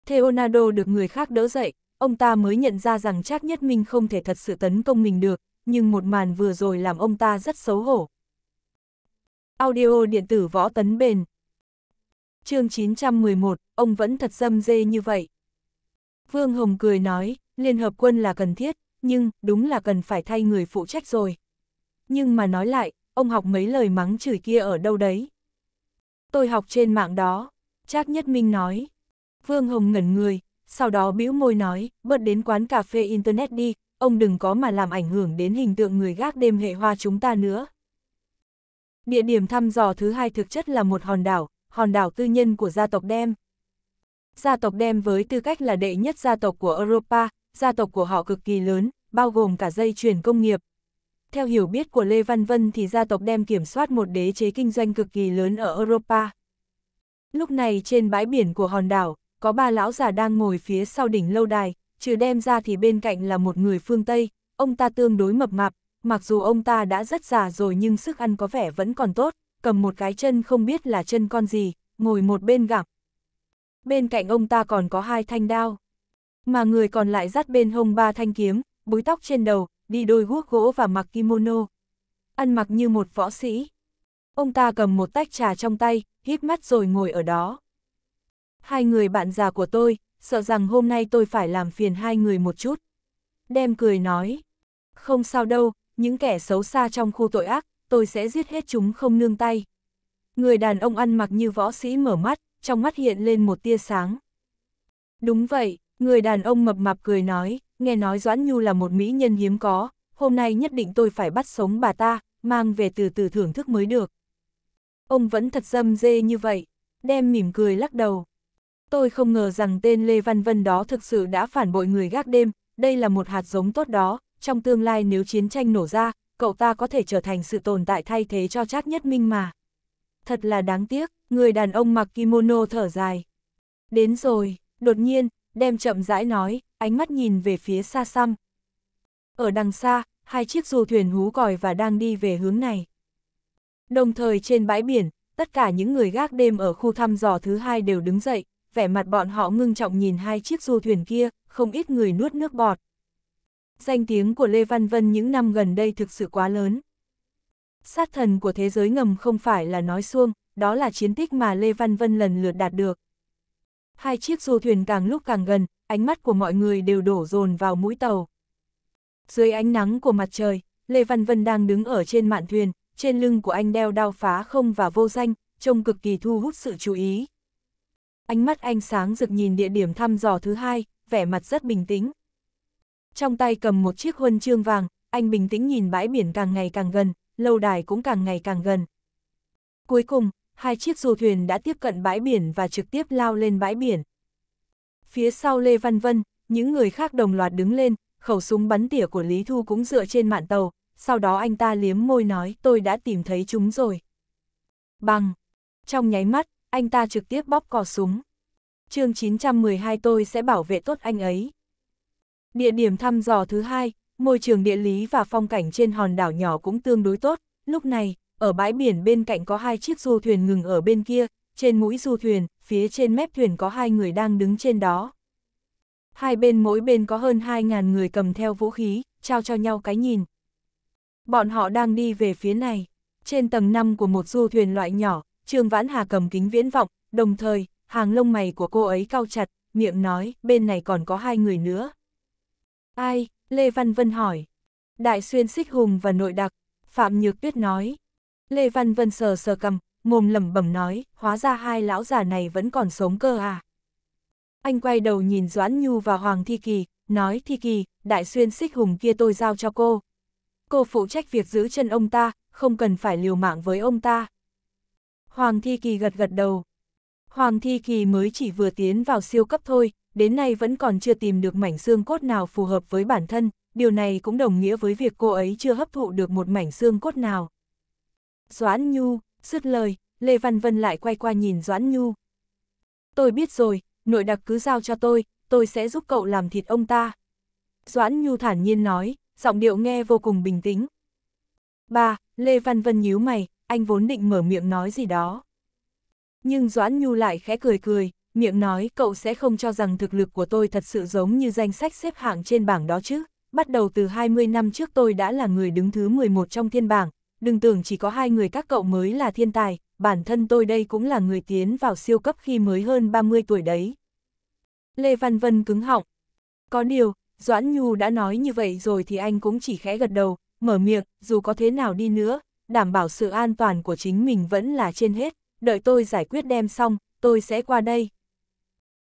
Theonado được người khác đỡ dậy, ông ta mới nhận ra rằng chắc Nhất mình không thể thật sự tấn công mình được, nhưng một màn vừa rồi làm ông ta rất xấu hổ. Audio điện tử võ tấn bền chương 911, ông vẫn thật dâm dê như vậy. Vương Hồng cười nói, Liên Hợp Quân là cần thiết, nhưng đúng là cần phải thay người phụ trách rồi. Nhưng mà nói lại, ông học mấy lời mắng chửi kia ở đâu đấy. Tôi học trên mạng đó, Trác Nhất Minh nói. Vương Hồng ngẩn người, sau đó bĩu môi nói, bớt đến quán cà phê Internet đi, ông đừng có mà làm ảnh hưởng đến hình tượng người gác đêm hệ hoa chúng ta nữa. Địa điểm thăm dò thứ hai thực chất là một hòn đảo, hòn đảo tư nhân của gia tộc Đem. Gia tộc Đem với tư cách là đệ nhất gia tộc của Europa, gia tộc của họ cực kỳ lớn, bao gồm cả dây chuyển công nghiệp, theo hiểu biết của Lê Văn Vân thì gia tộc đem kiểm soát một đế chế kinh doanh cực kỳ lớn ở Europa. Lúc này trên bãi biển của hòn đảo, có ba lão già đang ngồi phía sau đỉnh lâu đài, trừ đem ra thì bên cạnh là một người phương Tây, ông ta tương đối mập mạp, mặc dù ông ta đã rất già rồi nhưng sức ăn có vẻ vẫn còn tốt, cầm một cái chân không biết là chân con gì, ngồi một bên gặm. Bên cạnh ông ta còn có hai thanh đao, mà người còn lại dắt bên hông ba thanh kiếm, búi tóc trên đầu, đi đôi guốc gỗ và mặc kimono. Ăn mặc như một võ sĩ. Ông ta cầm một tách trà trong tay, hít mắt rồi ngồi ở đó. Hai người bạn già của tôi, sợ rằng hôm nay tôi phải làm phiền hai người một chút. Đem cười nói, không sao đâu, những kẻ xấu xa trong khu tội ác, tôi sẽ giết hết chúng không nương tay. Người đàn ông ăn mặc như võ sĩ mở mắt, trong mắt hiện lên một tia sáng. Đúng vậy, Người đàn ông mập mạp cười nói, nghe nói Doãn Nhu là một mỹ nhân hiếm có, hôm nay nhất định tôi phải bắt sống bà ta, mang về từ từ thưởng thức mới được. Ông vẫn thật dâm dê như vậy, đem mỉm cười lắc đầu. Tôi không ngờ rằng tên Lê Văn Vân đó thực sự đã phản bội người gác đêm, đây là một hạt giống tốt đó, trong tương lai nếu chiến tranh nổ ra, cậu ta có thể trở thành sự tồn tại thay thế cho Trác Nhất Minh mà. Thật là đáng tiếc, người đàn ông mặc kimono thở dài. Đến rồi, đột nhiên, đem chậm rãi nói, ánh mắt nhìn về phía xa xăm. Ở đằng xa, hai chiếc du thuyền hú còi và đang đi về hướng này. Đồng thời trên bãi biển, tất cả những người gác đêm ở khu thăm dò thứ hai đều đứng dậy, vẻ mặt bọn họ ngưng trọng nhìn hai chiếc du thuyền kia, không ít người nuốt nước bọt. Danh tiếng của Lê Văn Vân những năm gần đây thực sự quá lớn. Sát thần của thế giới ngầm không phải là nói xuông, đó là chiến tích mà Lê Văn Vân lần lượt đạt được hai chiếc du thuyền càng lúc càng gần, ánh mắt của mọi người đều đổ dồn vào mũi tàu. Dưới ánh nắng của mặt trời, Lê Văn Vân đang đứng ở trên mạn thuyền, trên lưng của anh đeo đao phá không và vô danh, trông cực kỳ thu hút sự chú ý. Ánh mắt anh sáng rực nhìn địa điểm thăm dò thứ hai, vẻ mặt rất bình tĩnh. Trong tay cầm một chiếc huân chương vàng, anh bình tĩnh nhìn bãi biển càng ngày càng gần, lâu đài cũng càng ngày càng gần. Cuối cùng, hai chiếc du thuyền đã tiếp cận bãi biển và trực tiếp lao lên bãi biển. Phía sau Lê Văn Vân, những người khác đồng loạt đứng lên, khẩu súng bắn tỉa của Lý Thu cũng dựa trên mạn tàu, sau đó anh ta liếm môi nói tôi đã tìm thấy chúng rồi. Bằng, trong nháy mắt, anh ta trực tiếp bóp cò súng. chương 912 tôi sẽ bảo vệ tốt anh ấy. Địa điểm thăm dò thứ hai, môi trường địa lý và phong cảnh trên hòn đảo nhỏ cũng tương đối tốt, lúc này, ở bãi biển bên cạnh có hai chiếc du thuyền ngừng ở bên kia, trên mũi du thuyền, phía trên mép thuyền có hai người đang đứng trên đó. Hai bên mỗi bên có hơn 2.000 người cầm theo vũ khí, trao cho nhau cái nhìn. Bọn họ đang đi về phía này. Trên tầng 5 của một du thuyền loại nhỏ, Trương Vãn Hà cầm kính viễn vọng, đồng thời, hàng lông mày của cô ấy cau chặt, miệng nói, bên này còn có hai người nữa. Ai? Lê Văn Vân hỏi. Đại xuyên xích hùng và nội đặc, Phạm Nhược Tuyết nói. Lê Văn Vân sờ sờ cầm, mồm lẩm bẩm nói, hóa ra hai lão già này vẫn còn sống cơ à. Anh quay đầu nhìn Doãn Nhu và Hoàng Thi Kỳ, nói Thi Kỳ, đại xuyên xích hùng kia tôi giao cho cô. Cô phụ trách việc giữ chân ông ta, không cần phải liều mạng với ông ta. Hoàng Thi Kỳ gật gật đầu. Hoàng Thi Kỳ mới chỉ vừa tiến vào siêu cấp thôi, đến nay vẫn còn chưa tìm được mảnh xương cốt nào phù hợp với bản thân, điều này cũng đồng nghĩa với việc cô ấy chưa hấp thụ được một mảnh xương cốt nào. Doãn Nhu, dứt lời, Lê Văn Vân lại quay qua nhìn Doãn Nhu. Tôi biết rồi, nội đặc cứ giao cho tôi, tôi sẽ giúp cậu làm thịt ông ta. Doãn Nhu thản nhiên nói, giọng điệu nghe vô cùng bình tĩnh. Ba, Lê Văn Vân nhíu mày, anh vốn định mở miệng nói gì đó. Nhưng Doãn Nhu lại khẽ cười cười, miệng nói cậu sẽ không cho rằng thực lực của tôi thật sự giống như danh sách xếp hạng trên bảng đó chứ. Bắt đầu từ 20 năm trước tôi đã là người đứng thứ 11 trong thiên bảng, đừng tưởng chỉ có hai người các cậu mới là thiên tài, bản thân tôi đây cũng là người tiến vào siêu cấp khi mới hơn 30 tuổi đấy. Lê Văn Vân cứng họng. Có điều, Doãn Nhu đã nói như vậy rồi thì anh cũng chỉ khẽ gật đầu, mở miệng, dù có thế nào đi nữa, đảm bảo sự an toàn của chính mình vẫn là trên hết, đợi tôi giải quyết đem xong, tôi sẽ qua đây.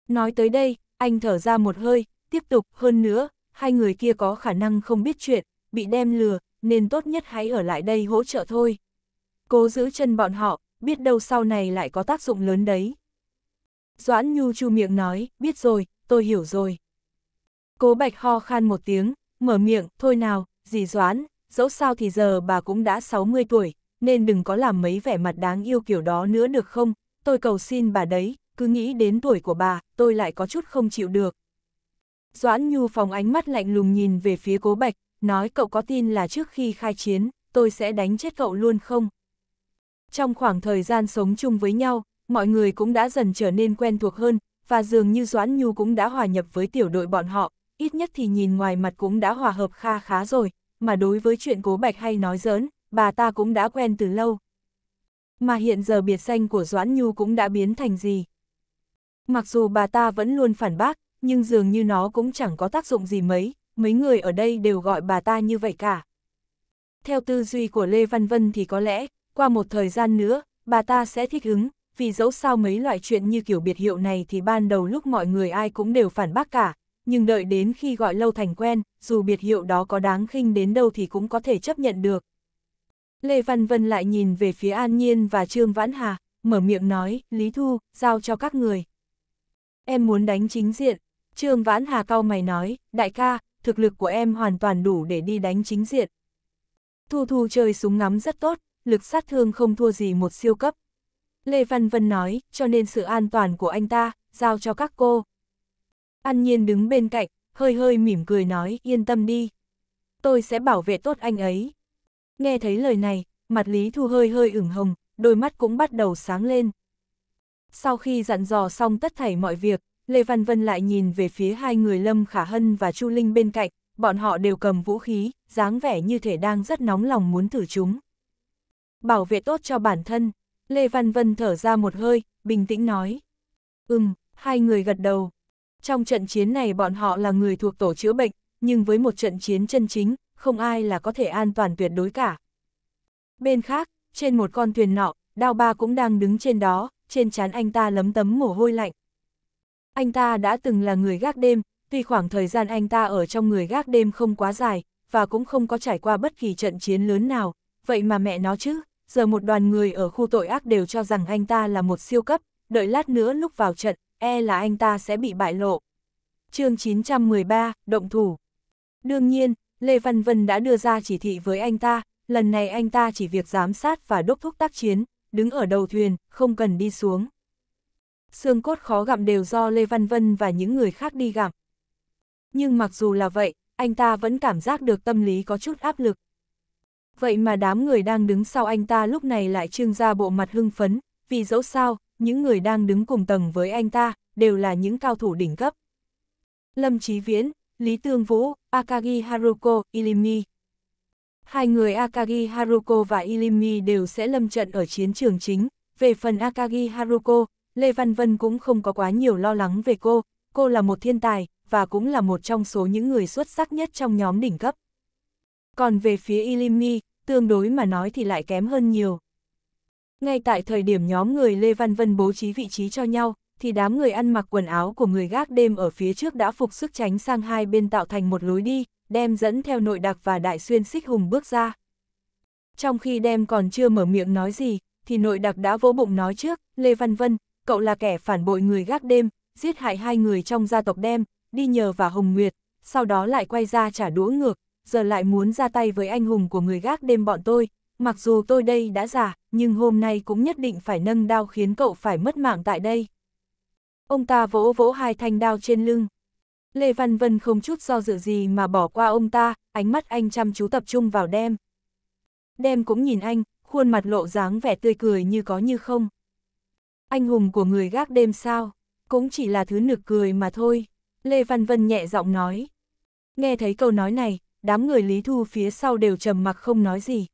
Nói tới đây, anh thở ra một hơi, tiếp tục hơn nữa, hai người kia có khả năng không biết chuyện, bị đem lừa, nên tốt nhất hãy ở lại đây hỗ trợ thôi. Cố giữ chân bọn họ, biết đâu sau này lại có tác dụng lớn đấy. Doãn Nhu chu miệng nói, biết rồi, tôi hiểu rồi. Cố Bạch ho khan một tiếng, mở miệng, thôi nào, dì Doãn, dẫu sao thì giờ bà cũng đã 60 tuổi, nên đừng có làm mấy vẻ mặt đáng yêu kiểu đó nữa được không, tôi cầu xin bà đấy, cứ nghĩ đến tuổi của bà, tôi lại có chút không chịu được. Doãn Nhu phòng ánh mắt lạnh lùng nhìn về phía cố Bạch, nói cậu có tin là trước khi khai chiến, tôi sẽ đánh chết cậu luôn không? Trong khoảng thời gian sống chung với nhau, mọi người cũng đã dần trở nên quen thuộc hơn, và dường như Doãn Nhu cũng đã hòa nhập với tiểu đội bọn họ, ít nhất thì nhìn ngoài mặt cũng đã hòa hợp kha khá rồi, mà đối với chuyện cố bạch hay nói giỡn, bà ta cũng đã quen từ lâu. Mà hiện giờ biệt danh của Doãn Nhu cũng đã biến thành gì? Mặc dù bà ta vẫn luôn phản bác, nhưng dường như nó cũng chẳng có tác dụng gì mấy, mấy người ở đây đều gọi bà ta như vậy cả. Theo tư duy của Lê Văn Vân thì có lẽ, qua một thời gian nữa, bà ta sẽ thích ứng, vì dẫu sao mấy loại chuyện như kiểu biệt hiệu này thì ban đầu lúc mọi người ai cũng đều phản bác cả, nhưng đợi đến khi gọi lâu thành quen, dù biệt hiệu đó có đáng khinh đến đâu thì cũng có thể chấp nhận được. Lê Văn Vân lại nhìn về phía An Nhiên và Trương Vãn Hà, mở miệng nói, Lý Thu, giao cho các người. Em muốn đánh chính diện. Trương Vãn Hà cau mày nói, đại ca, thực lực của em hoàn toàn đủ để đi đánh chính diện. Thu Thu chơi súng ngắm rất tốt, lực sát thương không thua gì một siêu cấp. Lê Văn Vân nói, cho nên sự an toàn của anh ta, giao cho các cô. An Nhiên đứng bên cạnh, hơi hơi mỉm cười nói, yên tâm đi. Tôi sẽ bảo vệ tốt anh ấy. Nghe thấy lời này, mặt Lý Thu hơi hơi ửng hồng, đôi mắt cũng bắt đầu sáng lên. Sau khi dặn dò xong tất thảy mọi việc, Lê Văn Vân lại nhìn về phía hai người Lâm Khả Hân và Chu Linh bên cạnh, bọn họ đều cầm vũ khí, dáng vẻ như thể đang rất nóng lòng muốn thử chúng. Bảo vệ tốt cho bản thân, Lê Văn Vân thở ra một hơi, bình tĩnh nói. Ừm, hai người gật đầu. Trong trận chiến này bọn họ là người thuộc tổ chữa bệnh, nhưng với một trận chiến chân chính, không ai là có thể an toàn tuyệt đối cả. Bên khác, trên một con thuyền nọ, đao ba cũng đang đứng trên đó, trên trán anh ta lấm tấm mồ hôi lạnh. Anh ta đã từng là người gác đêm, tuy khoảng thời gian anh ta ở trong người gác đêm không quá dài, và cũng không có trải qua bất kỳ trận chiến lớn nào, vậy mà mẹ nó chứ, giờ một đoàn người ở khu tội ác đều cho rằng anh ta là một siêu cấp, đợi lát nữa lúc vào trận, e là anh ta sẽ bị bại lộ. chương 913, Động Thủ Đương nhiên, Lê Văn Vân đã đưa ra chỉ thị với anh ta, lần này anh ta chỉ việc giám sát và đốc thúc tác chiến, đứng ở đầu thuyền, không cần đi xuống xương cốt khó gặm đều do Lê Văn Vân và những người khác đi gặm. Nhưng mặc dù là vậy, anh ta vẫn cảm giác được tâm lý có chút áp lực. Vậy mà đám người đang đứng sau anh ta lúc này lại trương ra bộ mặt hưng phấn, vì dẫu sao, những người đang đứng cùng tầng với anh ta, đều là những cao thủ đỉnh cấp. Lâm Chí Viễn, Lý Tương Vũ, Akagi Haruko, Ilimi. Hai người Akagi Haruko và Ilimi đều sẽ lâm trận ở chiến trường chính, về phần Akagi Haruko, Lê Văn Vân cũng không có quá nhiều lo lắng về cô, cô là một thiên tài, và cũng là một trong số những người xuất sắc nhất trong nhóm đỉnh cấp. Còn về phía Ilimi, tương đối mà nói thì lại kém hơn nhiều. Ngay tại thời điểm nhóm người Lê Văn Vân bố trí vị trí cho nhau, thì đám người ăn mặc quần áo của người gác đêm ở phía trước đã phục sức tránh sang hai bên tạo thành một lối đi, đem dẫn theo nội đặc và đại xuyên xích hùng bước ra. Trong khi đem còn chưa mở miệng nói gì, thì nội đặc đã vỗ bụng nói trước, Lê Văn Vân, cậu là kẻ phản bội người gác đêm, giết hại hai người trong gia tộc đem, đi nhờ và Hồng Nguyệt, sau đó lại quay ra trả đũa ngược, giờ lại muốn ra tay với anh hùng của người gác đêm bọn tôi. Mặc dù tôi đây đã già, nhưng hôm nay cũng nhất định phải nâng đao khiến cậu phải mất mạng tại đây. Ông ta vỗ vỗ hai thanh đao trên lưng. Lê Văn Vân không chút do dự gì mà bỏ qua ông ta, ánh mắt anh chăm chú tập trung vào đem. Đem cũng nhìn anh, khuôn mặt lộ dáng vẻ tươi cười như có như không. Anh hùng của người gác đêm sao, cũng chỉ là thứ nực cười mà thôi, Lê Văn Vân nhẹ giọng nói. Nghe thấy câu nói này, đám người Lý Thu phía sau đều trầm mặc không nói gì.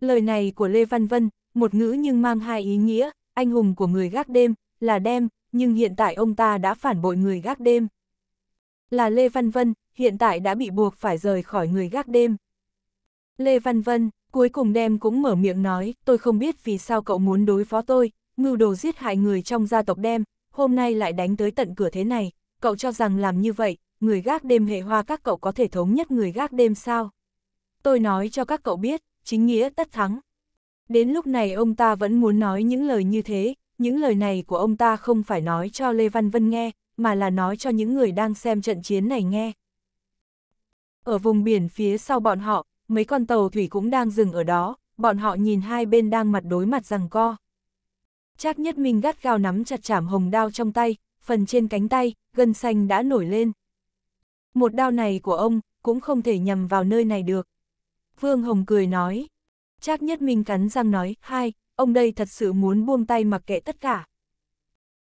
Lời này của Lê Văn Vân, một ngữ nhưng mang hai ý nghĩa, anh hùng của người gác đêm, là đem, nhưng hiện tại ông ta đã phản bội người gác đêm. Là Lê Văn Vân, hiện tại đã bị buộc phải rời khỏi người gác đêm. Lê Văn Vân, cuối cùng đem cũng mở miệng nói, tôi không biết vì sao cậu muốn đối phó tôi, mưu đồ giết hại người trong gia tộc đem, hôm nay lại đánh tới tận cửa thế này, cậu cho rằng làm như vậy, người gác đêm hệ hoa các cậu có thể thống nhất người gác đêm sao? Tôi nói cho các cậu biết, chính nghĩa tất thắng. Đến lúc này ông ta vẫn muốn nói những lời như thế, những lời này của ông ta không phải nói cho Lê Văn Vân nghe, mà là nói cho những người đang xem trận chiến này nghe. Ở vùng biển phía sau bọn họ, mấy con tàu thủy cũng đang dừng ở đó, bọn họ nhìn hai bên đang mặt đối mặt rằng co. Trác nhất minh gắt gao nắm chặt chảm hồng đao trong tay, phần trên cánh tay, gân xanh đã nổi lên. Một đao này của ông, cũng không thể nhầm vào nơi này được. Vương Hồng cười nói. Trác nhất minh cắn răng nói, hai, ông đây thật sự muốn buông tay mặc kệ tất cả.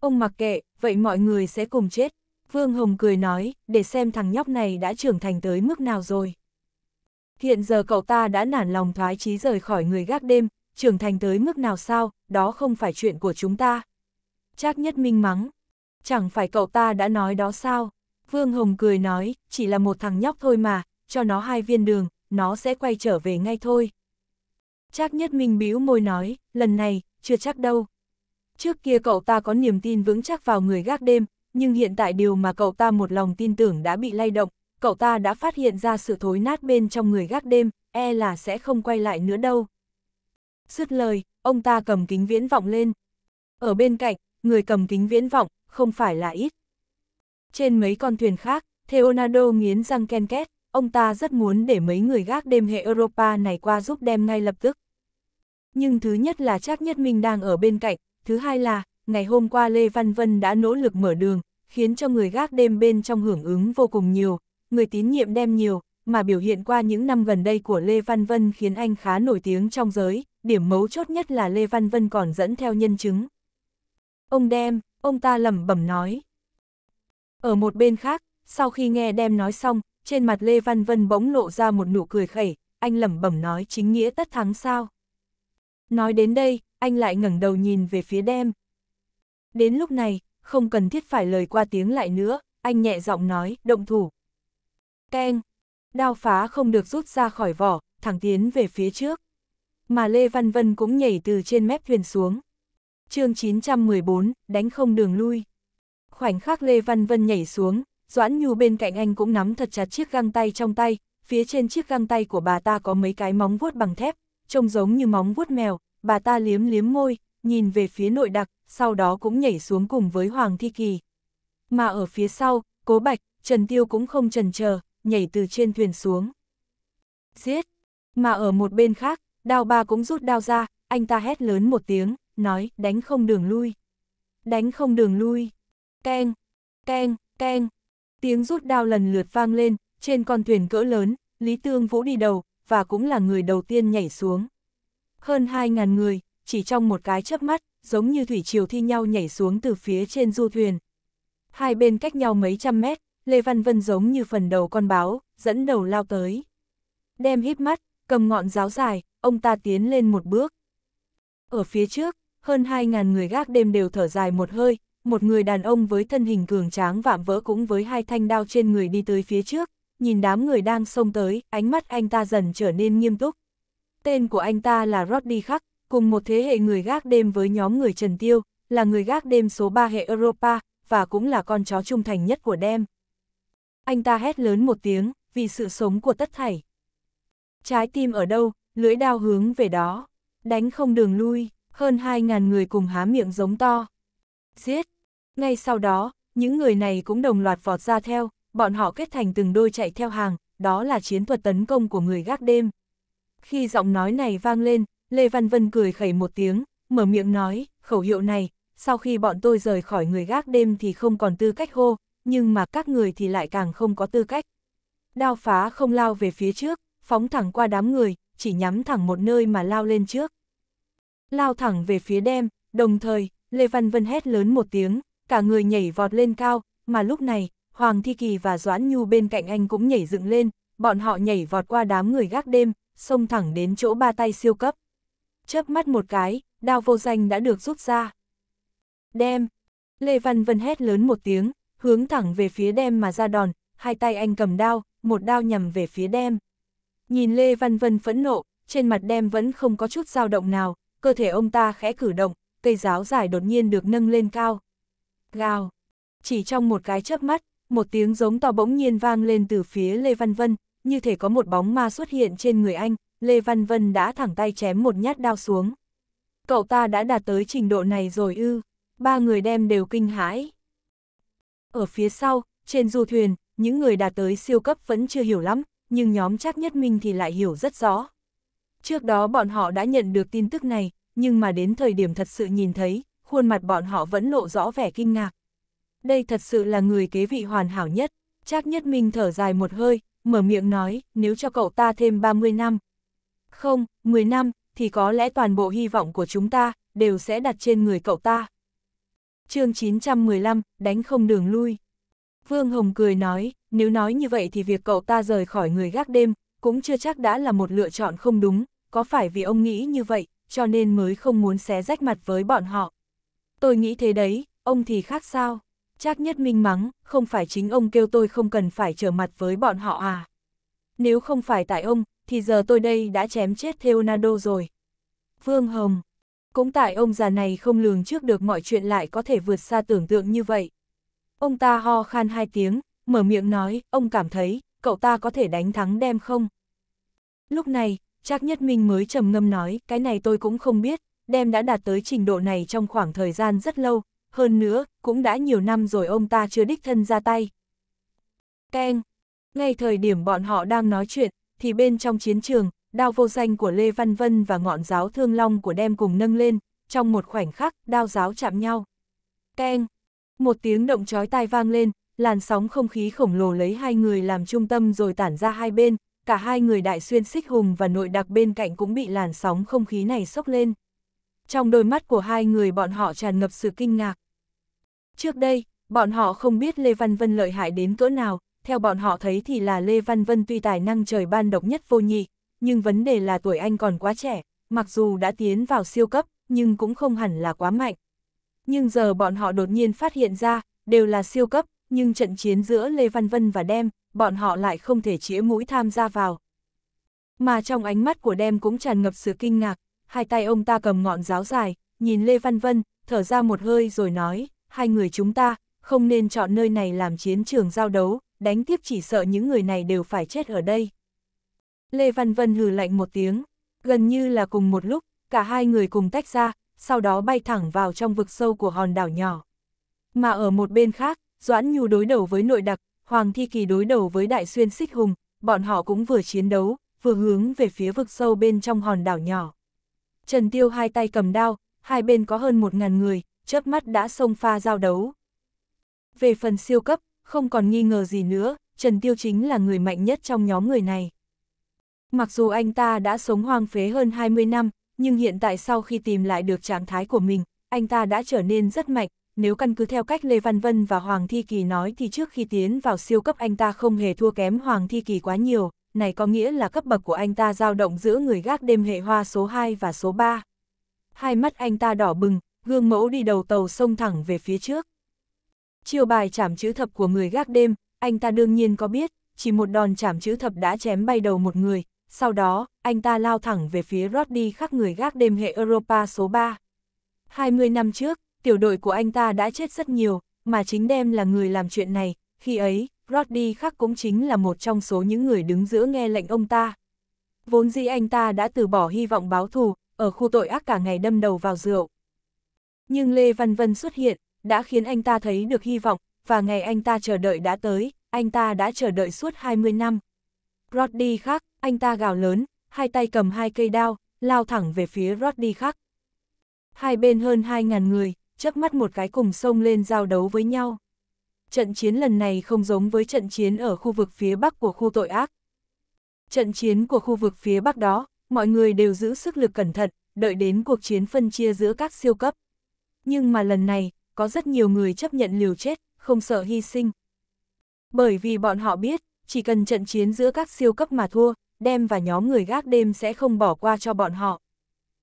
Ông mặc kệ, vậy mọi người sẽ cùng chết. Vương Hồng cười nói, để xem thằng nhóc này đã trưởng thành tới mức nào rồi. Hiện giờ cậu ta đã nản lòng thoái chí rời khỏi người gác đêm, trưởng thành tới mức nào sao, đó không phải chuyện của chúng ta. Trác nhất minh mắng, chẳng phải cậu ta đã nói đó sao? Vương Hồng cười nói, chỉ là một thằng nhóc thôi mà, cho nó hai viên đường, nó sẽ quay trở về ngay thôi. Trác nhất minh bĩu môi nói, lần này, chưa chắc đâu. Trước kia cậu ta có niềm tin vững chắc vào người gác đêm, nhưng hiện tại điều mà cậu ta một lòng tin tưởng đã bị lay động, cậu ta đã phát hiện ra sự thối nát bên trong người gác đêm, e là sẽ không quay lại nữa đâu. Dứt lời, ông ta cầm kính viễn vọng lên. Ở bên cạnh, người cầm kính viễn vọng, không phải là ít. Trên mấy con thuyền khác, Theonardo nghiến răng ken két, ông ta rất muốn để mấy người gác đêm hệ Europa này qua giúp đem ngay lập tức. Nhưng thứ nhất là chắc Nhất mình đang ở bên cạnh, thứ hai là, ngày hôm qua Lê Văn Vân đã nỗ lực mở đường, khiến cho người gác đêm bên trong hưởng ứng vô cùng nhiều, người tín nhiệm đem nhiều, mà biểu hiện qua những năm gần đây của Lê Văn Vân khiến anh khá nổi tiếng trong giới, điểm mấu chốt nhất là Lê Văn Vân còn dẫn theo nhân chứng. Ông đem, ông ta lẩm bẩm nói. Ở một bên khác, sau khi nghe đem nói xong, trên mặt Lê Văn Vân bỗng lộ ra một nụ cười khẩy, anh lẩm bẩm nói chính nghĩa tất thắng sao. Nói đến đây, anh lại ngẩng đầu nhìn về phía đem. Đến lúc này, không cần thiết phải lời qua tiếng lại nữa, anh nhẹ giọng nói, động thủ. Keng, đao phá không được rút ra khỏi vỏ, thẳng tiến về phía trước mà Lê Văn Vân cũng nhảy từ trên mép thuyền xuống. chương 914, đánh không đường lui. Khoảnh khắc Lê Văn Vân nhảy xuống, Doãn Nhu bên cạnh anh cũng nắm thật chặt chiếc găng tay trong tay, phía trên chiếc găng tay của bà ta có mấy cái móng vuốt bằng thép, trông giống như móng vuốt mèo, bà ta liếm liếm môi, nhìn về phía nội đặc, sau đó cũng nhảy xuống cùng với Hoàng Thi Kỳ. Mà ở phía sau, Cố Bạch, Trần Tiêu cũng không trần chờ nhảy từ trên thuyền xuống. Giết! Mà ở một bên khác, Đào bà cũng rút đao ra, anh ta hét lớn một tiếng, nói, đánh không đường lui. Đánh không đường lui. Keng, keng, keng. Tiếng rút đao lần lượt vang lên, trên con thuyền cỡ lớn, Lý Tương Vũ đi đầu, và cũng là người đầu tiên nhảy xuống. Hơn 2.000 người, chỉ trong một cái chớp mắt, giống như thủy triều thi nhau nhảy xuống từ phía trên du thuyền. Hai bên cách nhau mấy trăm mét, Lê Văn Vân giống như phần đầu con báo, dẫn đầu lao tới. Đem híp mắt, cầm ngọn giáo dài, ông ta tiến lên một bước. Ở phía trước, hơn 2.000 người gác đêm đều thở dài một hơi, một người đàn ông với thân hình cường tráng vạm vỡ cũng với hai thanh đao trên người đi tới phía trước, nhìn đám người đang xông tới, ánh mắt anh ta dần trở nên nghiêm túc. Tên của anh ta là Roddy Khắc, cùng một thế hệ người gác đêm với nhóm người Trần Tiêu, là người gác đêm số 3 hệ Europa, và cũng là con chó trung thành nhất của đêm. Anh ta hét lớn một tiếng, vì sự sống của tất thảy. Trái tim ở đâu, lưỡi đao hướng về đó, đánh không đường lui, hơn 2.000 người cùng há miệng giống to. Giết! Ngay sau đó, những người này cũng đồng loạt vọt ra theo, bọn họ kết thành từng đôi chạy theo hàng, đó là chiến thuật tấn công của người gác đêm. Khi giọng nói này vang lên, Lê Văn Vân cười khẩy một tiếng, mở miệng nói, khẩu hiệu này, sau khi bọn tôi rời khỏi người gác đêm thì không còn tư cách hô, nhưng mà các người thì lại càng không có tư cách. Đao phá không lao về phía trước, phóng thẳng qua đám người, chỉ nhắm thẳng một nơi mà lao lên trước. Lao thẳng về phía đêm. đồng thời, Lê Văn Vân hét lớn một tiếng, cả người nhảy vọt lên cao, mà lúc này, Hoàng Thi Kỳ và Doãn Nhu bên cạnh anh cũng nhảy dựng lên, bọn họ nhảy vọt qua đám người gác đêm, xông thẳng đến chỗ ba tay siêu cấp. Chớp mắt một cái, đao vô danh đã được rút ra. Đêm, Lê Văn Vân hét lớn một tiếng, hướng thẳng về phía đêm mà ra đòn, hai tay anh cầm đao, một đao nhằm về phía đêm. Nhìn Lê Văn Vân phẫn nộ, trên mặt đem vẫn không có chút dao động nào, cơ thể ông ta khẽ cử động, cây giáo dài đột nhiên được nâng lên cao. Gào! Chỉ trong một cái chớp mắt, một tiếng giống to bỗng nhiên vang lên từ phía Lê Văn Vân, như thể có một bóng ma xuất hiện trên người anh, Lê Văn Vân đã thẳng tay chém một nhát đao xuống. Cậu ta đã đạt tới trình độ này rồi ư, ba người đem đều kinh hãi. Ở phía sau, trên du thuyền, những người đạt tới siêu cấp vẫn chưa hiểu lắm, nhưng nhóm Trác Nhất Minh thì lại hiểu rất rõ. Trước đó bọn họ đã nhận được tin tức này, nhưng mà đến thời điểm thật sự nhìn thấy, khuôn mặt bọn họ vẫn lộ rõ vẻ kinh ngạc. Đây thật sự là người kế vị hoàn hảo nhất, Trác Nhất Minh thở dài một hơi, mở miệng nói, nếu cho cậu ta thêm 30 năm. Không, 10 năm, thì có lẽ toàn bộ hy vọng của chúng ta, đều sẽ đặt trên người cậu ta. chương 915, đánh không đường lui. Vương Hồng cười nói, nếu nói như vậy thì việc cậu ta rời khỏi người gác đêm, cũng chưa chắc đã là một lựa chọn không đúng, có phải vì ông nghĩ như vậy, cho nên mới không muốn xé rách mặt với bọn họ. Tôi nghĩ thế đấy, ông thì khác sao? Chắc nhất minh mắng, không phải chính ông kêu tôi không cần phải trở mặt với bọn họ à? Nếu không phải tại ông, thì giờ tôi đây đã chém chết Theonado rồi. Vương Hồng, cũng tại ông già này không lường trước được mọi chuyện lại có thể vượt xa tưởng tượng như vậy. Ông ta ho khan hai tiếng, mở miệng nói, ông cảm thấy, cậu ta có thể đánh thắng đem không? Lúc này, Trác Nhất Minh mới trầm ngâm nói, cái này tôi cũng không biết, đem đã đạt tới trình độ này trong khoảng thời gian rất lâu, hơn nữa, cũng đã nhiều năm rồi ông ta chưa đích thân ra tay. Keng, ngay thời điểm bọn họ đang nói chuyện, thì bên trong chiến trường, đao vô danh của Lê Văn Vân và ngọn giáo thương long của đem cùng nâng lên, trong một khoảnh khắc, đao giáo chạm nhau. Keng, một tiếng động chói tai vang lên, làn sóng không khí khổng lồ lấy hai người làm trung tâm rồi tản ra hai bên, cả hai người đại xuyên xích hùng và nội đặc bên cạnh cũng bị làn sóng không khí này sốc lên. Trong đôi mắt của hai người bọn họ tràn ngập sự kinh ngạc. Trước đây, bọn họ không biết Lê Văn Vân lợi hại đến cỡ nào, theo bọn họ thấy thì là Lê Văn Vân tuy tài năng trời ban độc nhất vô nhị, nhưng vấn đề là tuổi anh còn quá trẻ, mặc dù đã tiến vào siêu cấp, nhưng cũng không hẳn là quá mạnh, nhưng giờ bọn họ đột nhiên phát hiện ra, đều là siêu cấp, nhưng trận chiến giữa Lê Văn Vân và Đem, bọn họ lại không thể chĩa mũi tham gia vào. Mà trong ánh mắt của Đem cũng tràn ngập sự kinh ngạc, hai tay ông ta cầm ngọn giáo dài, nhìn Lê Văn Vân, thở ra một hơi rồi nói, hai người chúng ta, không nên chọn nơi này làm chiến trường giao đấu, đánh tiếp chỉ sợ những người này đều phải chết ở đây. Lê Văn Vân hừ lạnh một tiếng, gần như là cùng một lúc, cả hai người cùng tách ra, sau đó bay thẳng vào trong vực sâu của hòn đảo nhỏ. Mà ở một bên khác, Doãn Nhu đối đầu với nội đặc, Hoàng Thi Kỳ đối đầu với Đại Xuyên Xích Hùng, bọn họ cũng vừa chiến đấu, vừa hướng về phía vực sâu bên trong hòn đảo nhỏ. Trần Tiêu hai tay cầm đao, hai bên có hơn một ngàn người, chớp mắt đã xông pha giao đấu. Về phần siêu cấp, không còn nghi ngờ gì nữa, Trần Tiêu chính là người mạnh nhất trong nhóm người này. Mặc dù anh ta đã sống hoang phế hơn 20 năm, nhưng hiện tại sau khi tìm lại được trạng thái của mình, anh ta đã trở nên rất mạnh, nếu căn cứ theo cách Lê Văn Vân và Hoàng Thi Kỳ nói thì trước khi tiến vào siêu cấp anh ta không hề thua kém Hoàng Thi Kỳ quá nhiều, này có nghĩa là cấp bậc của anh ta dao động giữa người gác đêm hệ hoa số 2 và số 3. Hai mắt anh ta đỏ bừng, gương mẫu đi đầu tàu sông thẳng về phía trước. Chiêu bài chảm chữ thập của người gác đêm, anh ta đương nhiên có biết, chỉ một đòn chảm chữ thập đã chém bay đầu một người, sau đó, anh ta lao thẳng về phía Roddy khắc người gác đêm hệ Europa số 3. 20 năm trước, tiểu đội của anh ta đã chết rất nhiều, mà chính Dem là người làm chuyện này, khi ấy, Roddy khắc cũng chính là một trong số những người đứng giữa nghe lệnh ông ta. Vốn dĩ anh ta đã từ bỏ hy vọng báo thù, ở khu tội ác cả ngày đâm đầu vào rượu. Nhưng Lê Văn Vân xuất hiện, đã khiến anh ta thấy được hy vọng, và ngày anh ta chờ đợi đã tới, anh ta đã chờ đợi suốt 20 năm. Roddy khắc, anh ta gào lớn, hai tay cầm hai cây đao, lao thẳng về phía Roddy khác. Hai bên hơn hai ngàn người, chớp mắt một cái cùng sông lên giao đấu với nhau. Trận chiến lần này không giống với trận chiến ở khu vực phía bắc của khu tội ác. Trận chiến của khu vực phía bắc đó, mọi người đều giữ sức lực cẩn thận, đợi đến cuộc chiến phân chia giữa các siêu cấp. Nhưng mà lần này, có rất nhiều người chấp nhận liều chết, không sợ hy sinh. Bởi vì bọn họ biết, chỉ cần trận chiến giữa các siêu cấp mà thua, đem và nhóm người gác đêm sẽ không bỏ qua cho bọn họ.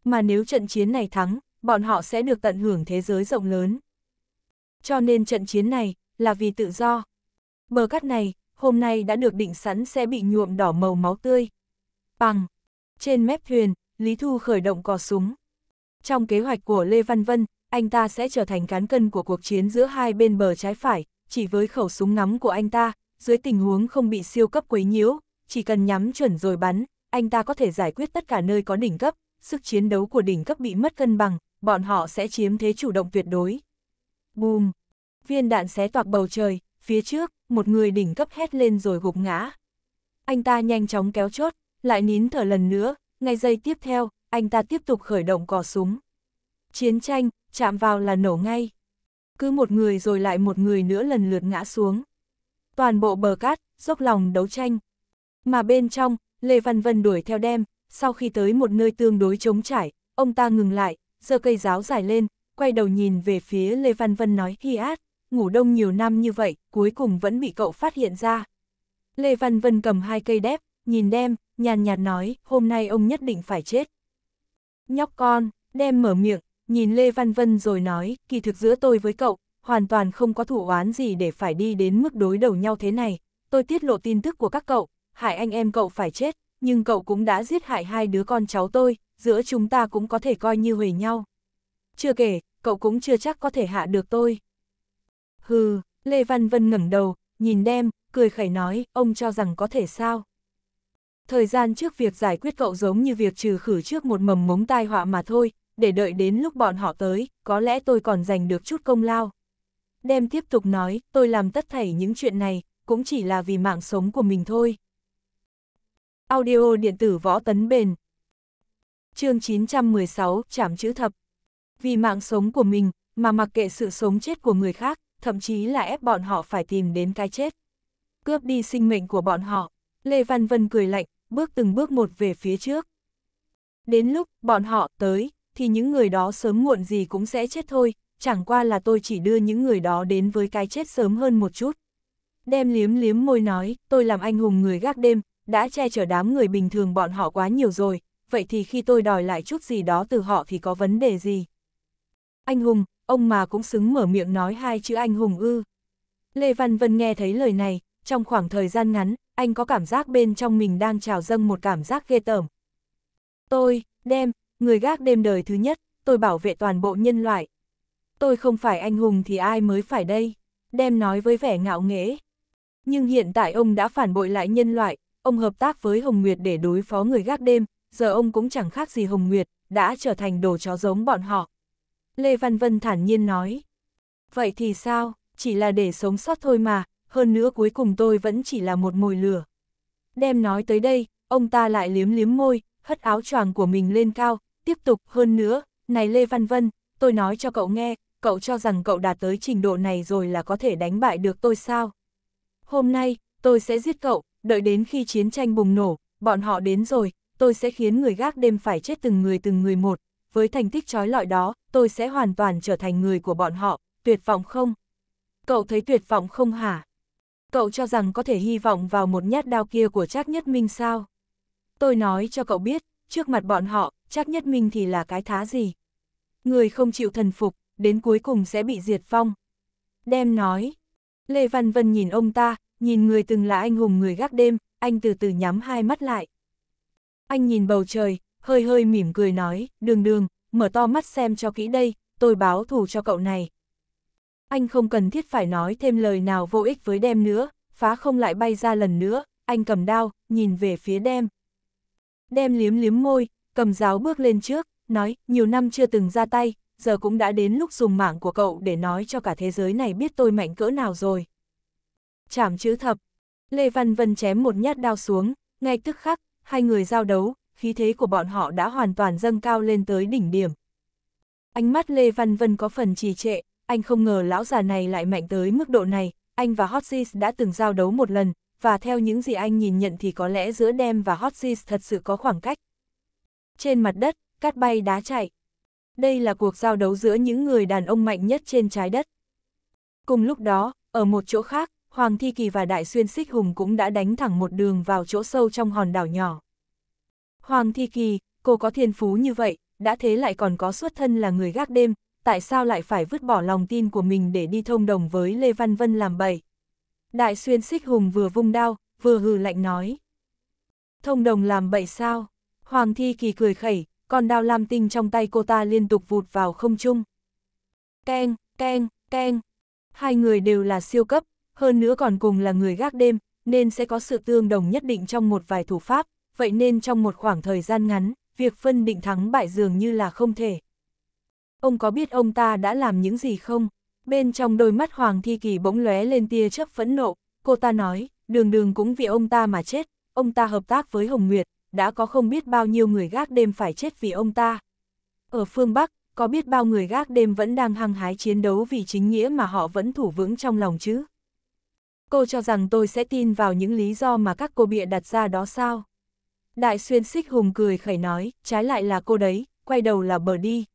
Mà nếu trận chiến này thắng, bọn họ sẽ được tận hưởng thế giới rộng lớn. Cho nên trận chiến này là vì tự do. Bờ cát này, hôm nay đã được định sẵn sẽ bị nhuộm đỏ màu máu tươi. Bằng, trên mép thuyền, Lý Thu khởi động cò súng. Trong kế hoạch của Lê Văn Vân, anh ta sẽ trở thành cán cân của cuộc chiến giữa hai bên bờ trái phải, chỉ với khẩu súng ngắm của anh ta, dưới tình huống không bị siêu cấp quấy nhiễu, chỉ cần nhắm chuẩn rồi bắn, anh ta có thể giải quyết tất cả nơi có đỉnh cấp, sức chiến đấu của đỉnh cấp bị mất cân bằng, bọn họ sẽ chiếm thế chủ động tuyệt đối. Boom! Viên đạn xé toạc bầu trời, phía trước, một người đỉnh cấp hét lên rồi gục ngã. Anh ta nhanh chóng kéo chốt, lại nín thở lần nữa, ngay giây tiếp theo, anh ta tiếp tục khởi động cò súng. Chiến tranh, chạm vào là nổ ngay. Cứ một người rồi lại một người nữa lần lượt ngã xuống. Toàn bộ bờ cát, dốc lòng đấu tranh, mà bên trong, Lê Văn Vân đuổi theo đem, sau khi tới một nơi tương đối trống trải, ông ta ngừng lại, giơ cây giáo dài lên, quay đầu nhìn về phía Lê Văn Vân nói hi át, ngủ đông nhiều năm như vậy, cuối cùng vẫn bị cậu phát hiện ra. Lê Văn Vân cầm hai cây đép, nhìn đem, nhàn nhạt nói, hôm nay ông nhất định phải chết. Nhóc con, đem mở miệng, nhìn Lê Văn Vân rồi nói, kỳ thực giữa tôi với cậu, hoàn toàn không có thủ oán gì để phải đi đến mức đối đầu nhau thế này, tôi tiết lộ tin tức của các cậu, hại anh em cậu phải chết, nhưng cậu cũng đã giết hại hai đứa con cháu tôi, giữa chúng ta cũng có thể coi như huề nhau. Chưa kể, cậu cũng chưa chắc có thể hạ được tôi. Hừ, Lê Văn Vân ngẩng đầu, nhìn đem, cười khẩy nói, ông cho rằng có thể sao. Thời gian trước việc giải quyết cậu giống như việc trừ khử trước một mầm mống tai họa mà thôi, để đợi đến lúc bọn họ tới, có lẽ tôi còn giành được chút công lao. Đem tiếp tục nói, tôi làm tất thảy những chuyện này, cũng chỉ là vì mạng sống của mình thôi. Audio điện tử võ tấn bền. chương 916, chảm chữ thập. Vì mạng sống của mình, mà mặc kệ sự sống chết của người khác, thậm chí là ép bọn họ phải tìm đến cái chết. Cướp đi sinh mệnh của bọn họ, Lê Văn Vân cười lạnh, bước từng bước một về phía trước. Đến lúc bọn họ tới, thì những người đó sớm muộn gì cũng sẽ chết thôi, chẳng qua là tôi chỉ đưa những người đó đến với cái chết sớm hơn một chút. Đem liếm liếm môi nói, tôi làm anh hùng người gác đêm, đã che chở đám người bình thường bọn họ quá nhiều rồi, vậy thì khi tôi đòi lại chút gì đó từ họ thì có vấn đề gì? Anh hùng, ông mà cũng xứng mở miệng nói hai chữ anh hùng ư. Lê Văn Vân nghe thấy lời này, trong khoảng thời gian ngắn, anh có cảm giác bên trong mình đang trào dâng một cảm giác ghê tởm. Tôi, đem, người gác đêm đời thứ nhất, tôi bảo vệ toàn bộ nhân loại. Tôi không phải anh hùng thì ai mới phải đây, đem nói với vẻ ngạo nghễ. Nhưng hiện tại ông đã phản bội lại nhân loại, ông hợp tác với Hồng Nguyệt để đối phó người gác đêm, giờ ông cũng chẳng khác gì Hồng Nguyệt, đã trở thành đồ chó giống bọn họ. Lê Văn Vân thản nhiên nói. Vậy thì sao, chỉ là để sống sót thôi mà, hơn nữa cuối cùng tôi vẫn chỉ là một mồi lửa. Đem nói tới đây, ông ta lại liếm liếm môi, hất áo choàng của mình lên cao, tiếp tục hơn nữa, này Lê Văn Vân, tôi nói cho cậu nghe, cậu cho rằng cậu đạt tới trình độ này rồi là có thể đánh bại được tôi sao? Hôm nay, tôi sẽ giết cậu, đợi đến khi chiến tranh bùng nổ, bọn họ đến rồi, tôi sẽ khiến người gác đêm phải chết từng người từng người một, với thành tích trói lọi đó, tôi sẽ hoàn toàn trở thành người của bọn họ, tuyệt vọng không? Cậu thấy tuyệt vọng không hả? Cậu cho rằng có thể hy vọng vào một nhát đao kia của Trác Nhất Minh sao? Tôi nói cho cậu biết, trước mặt bọn họ, Trác Nhất Minh thì là cái thá gì? Người không chịu thần phục, đến cuối cùng sẽ bị diệt phong. Đem nói, Lê Văn Vân nhìn ông ta, nhìn người từng là anh hùng người gác đêm, anh từ từ nhắm hai mắt lại. Anh nhìn bầu trời, hơi hơi mỉm cười nói, đường đường, mở to mắt xem cho kỹ đây, tôi báo thù cho cậu này. Anh không cần thiết phải nói thêm lời nào vô ích với đem nữa, phá không lại bay ra lần nữa, anh cầm đao, nhìn về phía đem. Đem liếm liếm môi, cầm giáo bước lên trước, nói, nhiều năm chưa từng ra tay, giờ cũng đã đến lúc dùng mạng của cậu để nói cho cả thế giới này biết tôi mạnh cỡ nào rồi chạm chữ thập. Lê Văn Vân chém một nhát đao xuống, ngay tức khắc, hai người giao đấu, khí thế của bọn họ đã hoàn toàn dâng cao lên tới đỉnh điểm. Ánh mắt Lê Văn Vân có phần trì trệ, anh không ngờ lão già này lại mạnh tới mức độ này, anh và Hotsis đã từng giao đấu một lần, và theo những gì anh nhìn nhận thì có lẽ giữa Dem và Hotsis thật sự có khoảng cách. Trên mặt đất, cát bay đá chạy. Đây là cuộc giao đấu giữa những người đàn ông mạnh nhất trên trái đất. Cùng lúc đó, ở một chỗ khác, Hoàng Thi Kỳ và Đại Xuyên Xích Hùng cũng đã đánh thẳng một đường vào chỗ sâu trong hòn đảo nhỏ. Hoàng Thi Kỳ, cô có thiên phú như vậy, đã thế lại còn có xuất thân là người gác đêm, tại sao lại phải vứt bỏ lòng tin của mình để đi thông đồng với Lê Văn Vân làm bậy. Đại Xuyên Xích Hùng vừa vung đao, vừa hừ lạnh nói. Thông đồng làm bậy sao? Hoàng Thi Kỳ cười khẩy, con đao lam tinh trong tay cô ta liên tục vụt vào không trung. Keng, keng, keng. Hai người đều là siêu cấp, hơn nữa còn cùng là người gác đêm, nên sẽ có sự tương đồng nhất định trong một vài thủ pháp, vậy nên trong một khoảng thời gian ngắn, việc phân định thắng bại dường như là không thể. Ông có biết ông ta đã làm những gì không? Bên trong đôi mắt Hoàng Thi Kỳ bỗng lóe lên tia chớp phẫn nộ, cô ta nói, đường đường cũng vì ông ta mà chết, ông ta hợp tác với Hồng Nguyệt, đã có không biết bao nhiêu người gác đêm phải chết vì ông ta. Ở phương Bắc, có biết bao người gác đêm vẫn đang hăng hái chiến đấu vì chính nghĩa mà họ vẫn thủ vững trong lòng chứ? Cô cho rằng tôi sẽ tin vào những lý do mà các cô bịa đặt ra đó sao? Đại xuyên xích hùng cười khẩy nói, trái lại là cô đấy, quay đầu là bờ đi.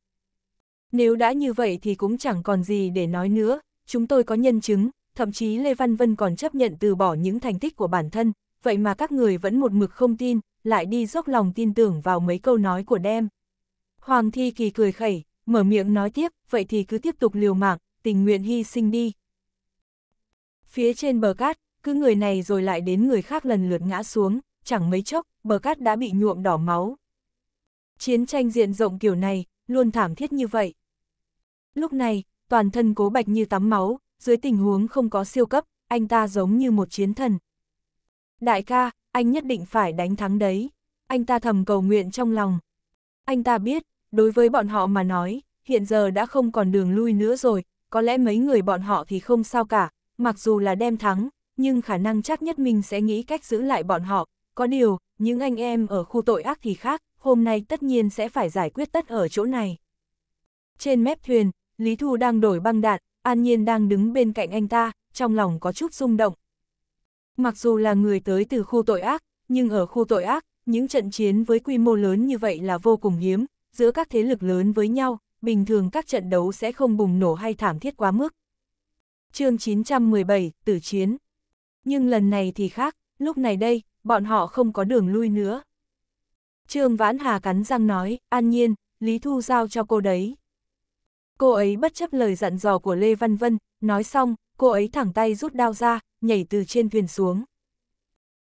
Nếu đã như vậy thì cũng chẳng còn gì để nói nữa, chúng tôi có nhân chứng, thậm chí Lê Văn Vân còn chấp nhận từ bỏ những thành tích của bản thân, vậy mà các người vẫn một mực không tin, lại đi dốc lòng tin tưởng vào mấy câu nói của đem. Hoàng Thi Kỳ cười khẩy, mở miệng nói tiếp, vậy thì cứ tiếp tục liều mạng, tình nguyện hy sinh đi, Phía trên bờ cát, cứ người này rồi lại đến người khác lần lượt ngã xuống, chẳng mấy chốc, bờ cát đã bị nhuộm đỏ máu. Chiến tranh diện rộng kiểu này, luôn thảm thiết như vậy. Lúc này, toàn thân cố bạch như tắm máu, dưới tình huống không có siêu cấp, anh ta giống như một chiến thần. Đại ca, anh nhất định phải đánh thắng đấy. Anh ta thầm cầu nguyện trong lòng. Anh ta biết, đối với bọn họ mà nói, hiện giờ đã không còn đường lui nữa rồi, có lẽ mấy người bọn họ thì không sao cả, mặc dù là đem thắng, nhưng khả năng chắc nhất mình sẽ nghĩ cách giữ lại bọn họ. Có điều, những anh em ở khu tội ác thì khác, hôm nay tất nhiên sẽ phải giải quyết tất ở chỗ này. Trên mép thuyền, Lý Thu đang đổi băng đạn, An Nhiên đang đứng bên cạnh anh ta, trong lòng có chút rung động. Mặc dù là người tới từ khu tội ác, nhưng ở khu tội ác, những trận chiến với quy mô lớn như vậy là vô cùng hiếm, giữa các thế lực lớn với nhau, bình thường các trận đấu sẽ không bùng nổ hay thảm thiết quá mức chương 917, tử chiến. Nhưng lần này thì khác, lúc này đây, bọn họ không có đường lui nữa. Trương Vãn Hà cắn răng nói, an nhiên, Lý Thu giao cho cô đấy. Cô ấy bất chấp lời dặn dò của Lê Văn Vân, nói xong, cô ấy thẳng tay rút đao ra, nhảy từ trên thuyền xuống.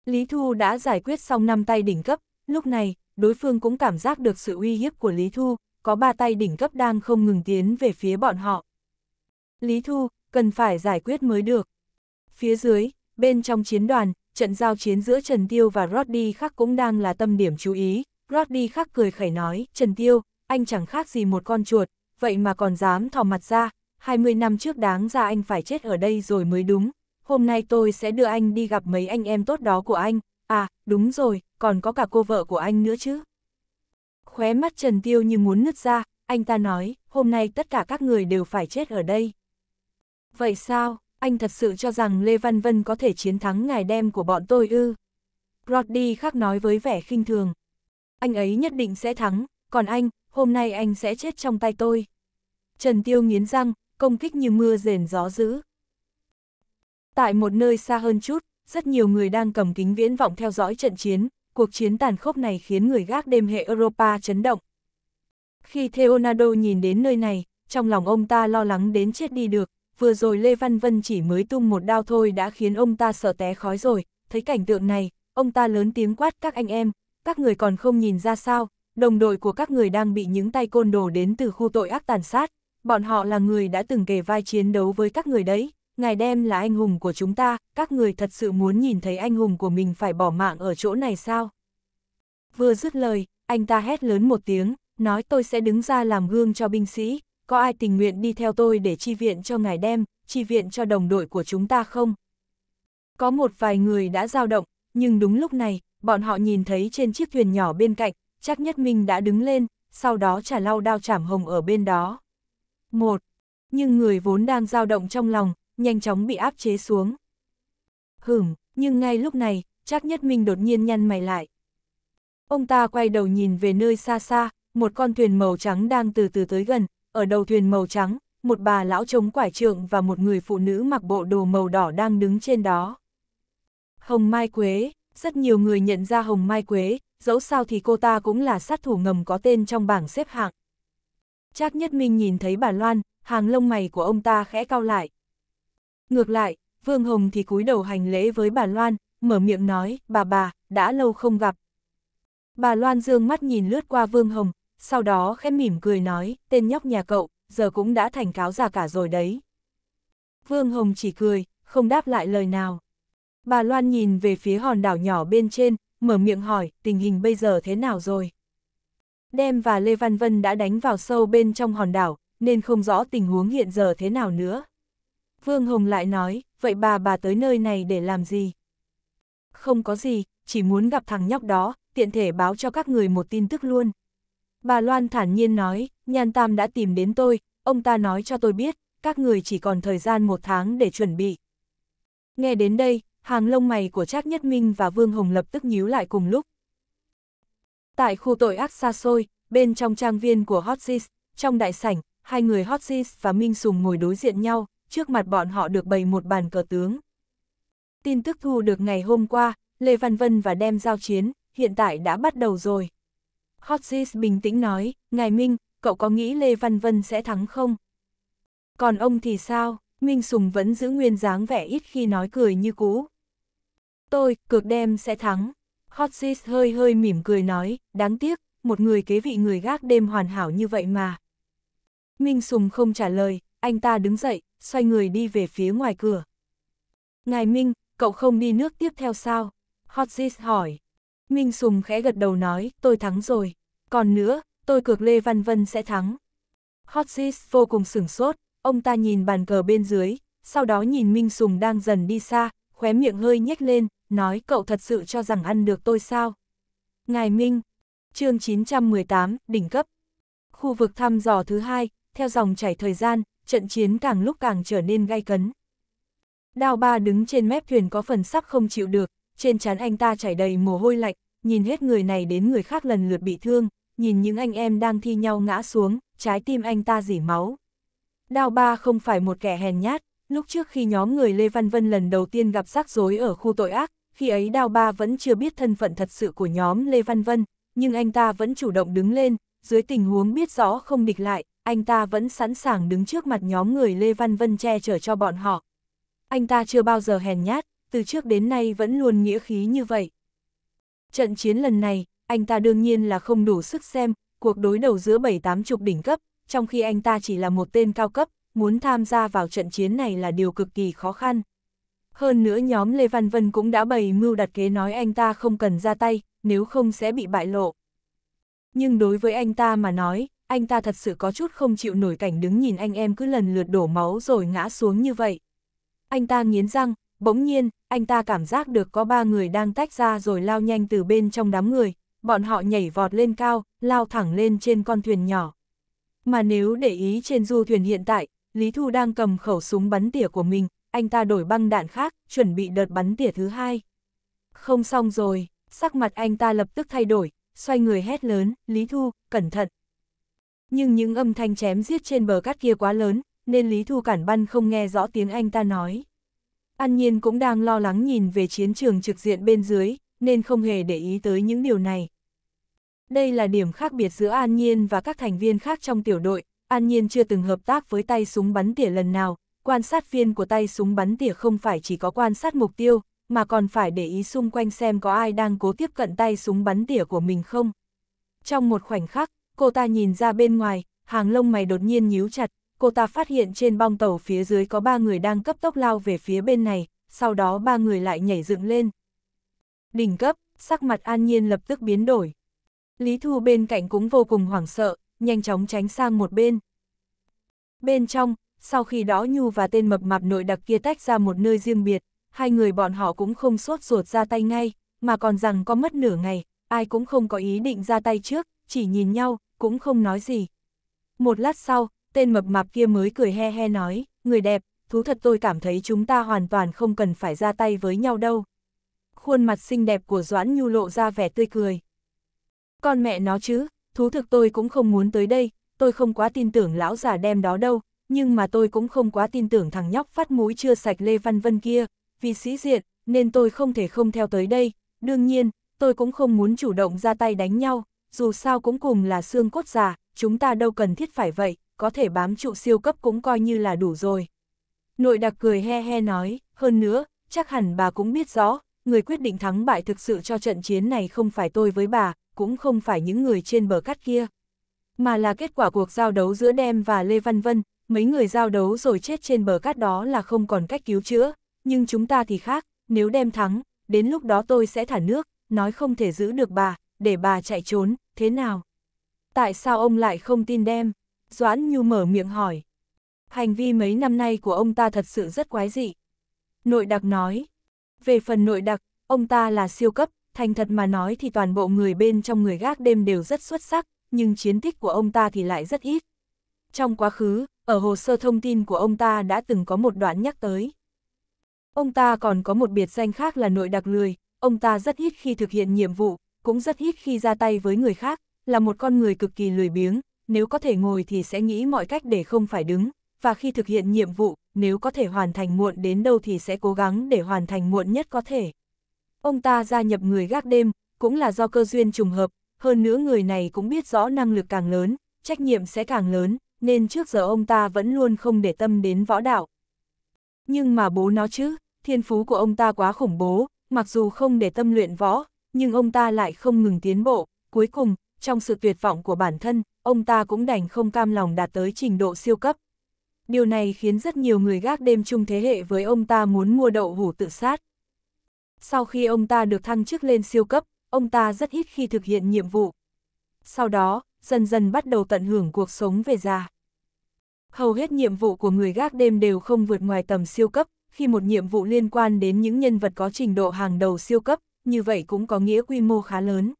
Lý Thu đã giải quyết xong năm tay đỉnh cấp, lúc này, đối phương cũng cảm giác được sự uy hiếp của Lý Thu, có ba tay đỉnh cấp đang không ngừng tiến về phía bọn họ. Lý Thu, cần phải giải quyết mới được. Phía dưới, bên trong chiến đoàn, trận giao chiến giữa Trần Tiêu và Roddy khác cũng đang là tâm điểm chú ý. Roddy khác cười khẩy nói, Trần Tiêu, anh chẳng khác gì một con chuột, vậy mà còn dám thò mặt ra, 20 năm trước đáng ra anh phải chết ở đây rồi mới đúng. Hôm nay tôi sẽ đưa anh đi gặp mấy anh em tốt đó của anh. À, đúng rồi, còn có cả cô vợ của anh nữa chứ. Khóe mắt Trần Tiêu như muốn nứt ra, anh ta nói, hôm nay tất cả các người đều phải chết ở đây. Vậy sao, anh thật sự cho rằng Lê Văn Vân có thể chiến thắng ngài đem của bọn tôi ư? Roddy khác nói với vẻ khinh thường. Anh ấy nhất định sẽ thắng, còn anh, hôm nay anh sẽ chết trong tay tôi. Trần Tiêu nghiến răng, công kích như mưa rền gió dữ. Tại một nơi xa hơn chút, rất nhiều người đang cầm kính viễn vọng theo dõi trận chiến, cuộc chiến tàn khốc này khiến người gác đêm hệ Europa chấn động. Khi theonado nhìn đến nơi này, trong lòng ông ta lo lắng đến chết đi được, vừa rồi Lê Văn Vân chỉ mới tung một đao thôi đã khiến ông ta sợ té khói rồi, thấy cảnh tượng này, ông ta lớn tiếng quát các anh em, các người còn không nhìn ra sao, đồng đội của các người đang bị những tay côn đồ đến từ khu tội ác tàn sát, bọn họ là người đã từng kề vai chiến đấu với các người đấy, ngài đem là anh hùng của chúng ta, các người thật sự muốn nhìn thấy anh hùng của mình phải bỏ mạng ở chỗ này sao? Vừa dứt lời, anh ta hét lớn một tiếng, nói tôi sẽ đứng ra làm gương cho binh sĩ, có ai tình nguyện đi theo tôi để chi viện cho ngài đem, chi viện cho đồng đội của chúng ta không? Có một vài người đã dao động, nhưng đúng lúc này, bọn họ nhìn thấy trên chiếc thuyền nhỏ bên cạnh, chắc nhất Minh đã đứng lên, sau đó trả lau đao chảm hồng ở bên đó. Một, nhưng người vốn đang dao động trong lòng, nhanh chóng bị áp chế xuống. Hửm, nhưng ngay lúc này, chắc nhất Minh đột nhiên nhăn mày lại. Ông ta quay đầu nhìn về nơi xa xa, một con thuyền màu trắng đang từ từ tới gần, ở đầu thuyền màu trắng, một bà lão chống quải trượng và một người phụ nữ mặc bộ đồ màu đỏ đang đứng trên đó. Hồng Mai Quế, rất nhiều người nhận ra Hồng Mai Quế, dẫu sao thì cô ta cũng là sát thủ ngầm có tên trong bảng xếp hạng. Trác Nhất Minh nhìn thấy bà Loan, hàng lông mày của ông ta khẽ cao lại. Ngược lại, Vương Hồng thì cúi đầu hành lễ với bà Loan, mở miệng nói, bà bà, đã lâu không gặp. Bà Loan dương mắt nhìn lướt qua Vương Hồng, sau đó khẽ mỉm cười nói, tên nhóc nhà cậu, giờ cũng đã thành cáo già cả rồi đấy. Vương Hồng chỉ cười, không đáp lại lời nào. Bà Loan nhìn về phía hòn đảo nhỏ bên trên, mở miệng hỏi, tình hình bây giờ thế nào rồi? Đem và Lê Văn Vân đã đánh vào sâu bên trong hòn đảo, nên không rõ tình huống hiện giờ thế nào nữa. Vương Hồng lại nói, vậy bà bà tới nơi này để làm gì? Không có gì, chỉ muốn gặp thằng nhóc đó, tiện thể báo cho các người một tin tức luôn. Bà Loan thản nhiên nói, Nhan Tam đã tìm đến tôi, ông ta nói cho tôi biết, các người chỉ còn thời gian một tháng để chuẩn bị. Nghe đến đây, hàng lông mày của Trác Nhất Minh và Vương Hồng lập tức nhíu lại cùng lúc. Tại khu tội ác xa xôi, bên trong trang viên của Hotsis, trong đại sảnh, hai người Hotsis và Minh Sùng ngồi đối diện nhau, trước mặt bọn họ được bày một bàn cờ tướng. Tin tức thu được ngày hôm qua, Lê Văn Vân và đem giao chiến, hiện tại đã bắt đầu rồi. Hotzis bình tĩnh nói, Ngài Minh, cậu có nghĩ Lê Văn Vân sẽ thắng không? Còn ông thì sao? Minh Sùng vẫn giữ nguyên dáng vẻ ít khi nói cười như cũ. Tôi, cược đem sẽ thắng. Hotzis hơi hơi mỉm cười nói, đáng tiếc, một người kế vị người gác đêm hoàn hảo như vậy mà. Minh Sùng không trả lời, anh ta đứng dậy, xoay người đi về phía ngoài cửa. Ngài Minh, cậu không đi nước tiếp theo sao? Hotzis hỏi. Minh Sùng khẽ gật đầu nói, tôi thắng rồi. Còn nữa, tôi cược Lê Văn Vân sẽ thắng. Hotsis vô cùng sửng sốt, ông ta nhìn bàn cờ bên dưới, sau đó nhìn Minh Sùng đang dần đi xa, khóe miệng hơi nhếch lên, nói cậu thật sự cho rằng ăn được tôi sao. Ngài Minh, chương 918, đỉnh cấp. Khu vực thăm dò thứ hai, theo dòng chảy thời gian, trận chiến càng lúc càng trở nên gay cấn. Đao ba đứng trên mép thuyền có phần sắp không chịu được, trên trán anh ta chảy đầy mồ hôi lạnh, nhìn hết người này đến người khác lần lượt bị thương, nhìn những anh em đang thi nhau ngã xuống, trái tim anh ta dỉ máu. Đào Ba không phải một kẻ hèn nhát, lúc trước khi nhóm người Lê Văn Vân lần đầu tiên gặp rắc rối ở khu tội ác, khi ấy Đào Ba vẫn chưa biết thân phận thật sự của nhóm Lê Văn Vân, nhưng anh ta vẫn chủ động đứng lên, dưới tình huống biết rõ không địch lại, anh ta vẫn sẵn sàng đứng trước mặt nhóm người Lê Văn Vân che chở cho bọn họ. Anh ta chưa bao giờ hèn nhát, từ trước đến nay vẫn luôn nghĩa khí như vậy. Trận chiến lần này, anh ta đương nhiên là không đủ sức xem, cuộc đối đầu giữa bảy tám chục đỉnh cấp, trong khi anh ta chỉ là một tên cao cấp, muốn tham gia vào trận chiến này là điều cực kỳ khó khăn. Hơn nữa nhóm Lê Văn Vân cũng đã bày mưu đặt kế nói anh ta không cần ra tay, nếu không sẽ bị bại lộ. Nhưng đối với anh ta mà nói, anh ta thật sự có chút không chịu nổi cảnh đứng nhìn anh em cứ lần lượt đổ máu rồi ngã xuống như vậy. Anh ta nghiến răng, bỗng nhiên, anh ta cảm giác được có ba người đang tách ra rồi lao nhanh từ bên trong đám người, bọn họ nhảy vọt lên cao, lao thẳng lên trên con thuyền nhỏ. Mà nếu để ý trên du thuyền hiện tại, Lý Thu đang cầm khẩu súng bắn tỉa của mình, anh ta đổi băng đạn khác, chuẩn bị đợt bắn tỉa thứ hai. Không xong rồi, sắc mặt anh ta lập tức thay đổi, xoay người hét lớn, Lý Thu, cẩn thận. Nhưng những âm thanh chém giết trên bờ cát kia quá lớn, nên Lý Thu cản băn không nghe rõ tiếng anh ta nói. An Nhiên cũng đang lo lắng nhìn về chiến trường trực diện bên dưới, nên không hề để ý tới những điều này. Đây là điểm khác biệt giữa An Nhiên và các thành viên khác trong tiểu đội, An Nhiên chưa từng hợp tác với tay súng bắn tỉa lần nào, quan sát viên của tay súng bắn tỉa không phải chỉ có quan sát mục tiêu, mà còn phải để ý xung quanh xem có ai đang cố tiếp cận tay súng bắn tỉa của mình không. Trong một khoảnh khắc, cô ta nhìn ra bên ngoài, hàng lông mày đột nhiên nhíu chặt, cô ta phát hiện trên bong tàu phía dưới có ba người đang cấp tốc lao về phía bên này, sau đó ba người lại nhảy dựng lên. Đỉnh cấp, sắc mặt an nhiên lập tức biến đổi. Lý Thu bên cạnh cũng vô cùng hoảng sợ, nhanh chóng tránh sang một bên. Bên trong, sau khi đó Nhu và tên mập mạp nội đặc kia tách ra một nơi riêng biệt, hai người bọn họ cũng không sốt ruột ra tay ngay, mà còn rằng có mất nửa ngày, ai cũng không có ý định ra tay trước, chỉ nhìn nhau, cũng không nói gì. Một lát sau, tên mập mạp kia mới cười he he nói, người đẹp, thú thật tôi cảm thấy chúng ta hoàn toàn không cần phải ra tay với nhau đâu. Khuôn mặt xinh đẹp của Doãn Nhu lộ ra vẻ tươi cười. Con mẹ nó chứ, thú thực tôi cũng không muốn tới đây, tôi không quá tin tưởng lão già đem đó đâu, nhưng mà tôi cũng không quá tin tưởng thằng nhóc phát mũi chưa sạch Lê Văn Vân kia, vì sĩ diện, nên tôi không thể không theo tới đây. Đương nhiên, tôi cũng không muốn chủ động ra tay đánh nhau, dù sao cũng cùng là xương cốt già, chúng ta đâu cần thiết phải vậy, có thể bám trụ siêu cấp cũng coi như là đủ rồi. Nội đặc cười he he nói, hơn nữa, chắc hẳn bà cũng biết rõ, người quyết định thắng bại thực sự cho trận chiến này không phải tôi với bà, cũng không phải những người trên bờ cát kia. Mà là kết quả cuộc giao đấu giữa Đem và Lê Văn Vân, mấy người giao đấu rồi chết trên bờ cát đó là không còn cách cứu chữa, nhưng chúng ta thì khác, nếu Đem thắng, đến lúc đó tôi sẽ thả nước, nói không thể giữ được bà, để bà chạy trốn, thế nào? Tại sao ông lại không tin Đem? Doãn Nhu mở miệng hỏi. Hành vi mấy năm nay của ông ta thật sự rất quái dị. Nội đặc nói. Về phần nội đặc, ông ta là siêu cấp, thành thật mà nói thì toàn bộ người bên trong người gác đêm đều rất xuất sắc, nhưng chiến tích của ông ta thì lại rất ít. Trong quá khứ, ở hồ sơ thông tin của ông ta đã từng có một đoạn nhắc tới. Ông ta còn có một biệt danh khác là nội đặc lười, ông ta rất ít khi thực hiện nhiệm vụ, cũng rất ít khi ra tay với người khác, là một con người cực kỳ lười biếng, nếu có thể ngồi thì sẽ nghĩ mọi cách để không phải đứng, và khi thực hiện nhiệm vụ, nếu có thể hoàn thành muộn đến đâu thì sẽ cố gắng để hoàn thành muộn nhất có thể. Ông ta gia nhập người gác đêm, cũng là do cơ duyên trùng hợp, hơn nữa người này cũng biết rõ năng lực càng lớn, trách nhiệm sẽ càng lớn, nên trước giờ ông ta vẫn luôn không để tâm đến võ đạo. Nhưng mà bố nó chứ, thiên phú của ông ta quá khủng bố, mặc dù không để tâm luyện võ, nhưng ông ta lại không ngừng tiến bộ, cuối cùng, trong sự tuyệt vọng của bản thân, ông ta cũng đành không cam lòng đạt tới trình độ siêu cấp. Điều này khiến rất nhiều người gác đêm chung thế hệ với ông ta muốn mua đậu hủ tự sát. Sau khi ông ta được thăng chức lên siêu cấp, ông ta rất ít khi thực hiện nhiệm vụ. Sau đó, dần dần bắt đầu tận hưởng cuộc sống về già. Hầu hết nhiệm vụ của người gác đêm đều không vượt ngoài tầm siêu cấp, khi một nhiệm vụ liên quan đến những nhân vật có trình độ hàng đầu siêu cấp, như vậy cũng có nghĩa quy mô khá lớn.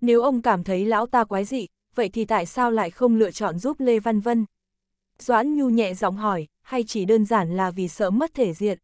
Nếu ông cảm thấy lão ta quái dị, vậy thì tại sao lại không lựa chọn giúp Lê Văn Vân? Doãn Nhu nhẹ giọng hỏi, hay chỉ đơn giản là vì sợ mất thể diện?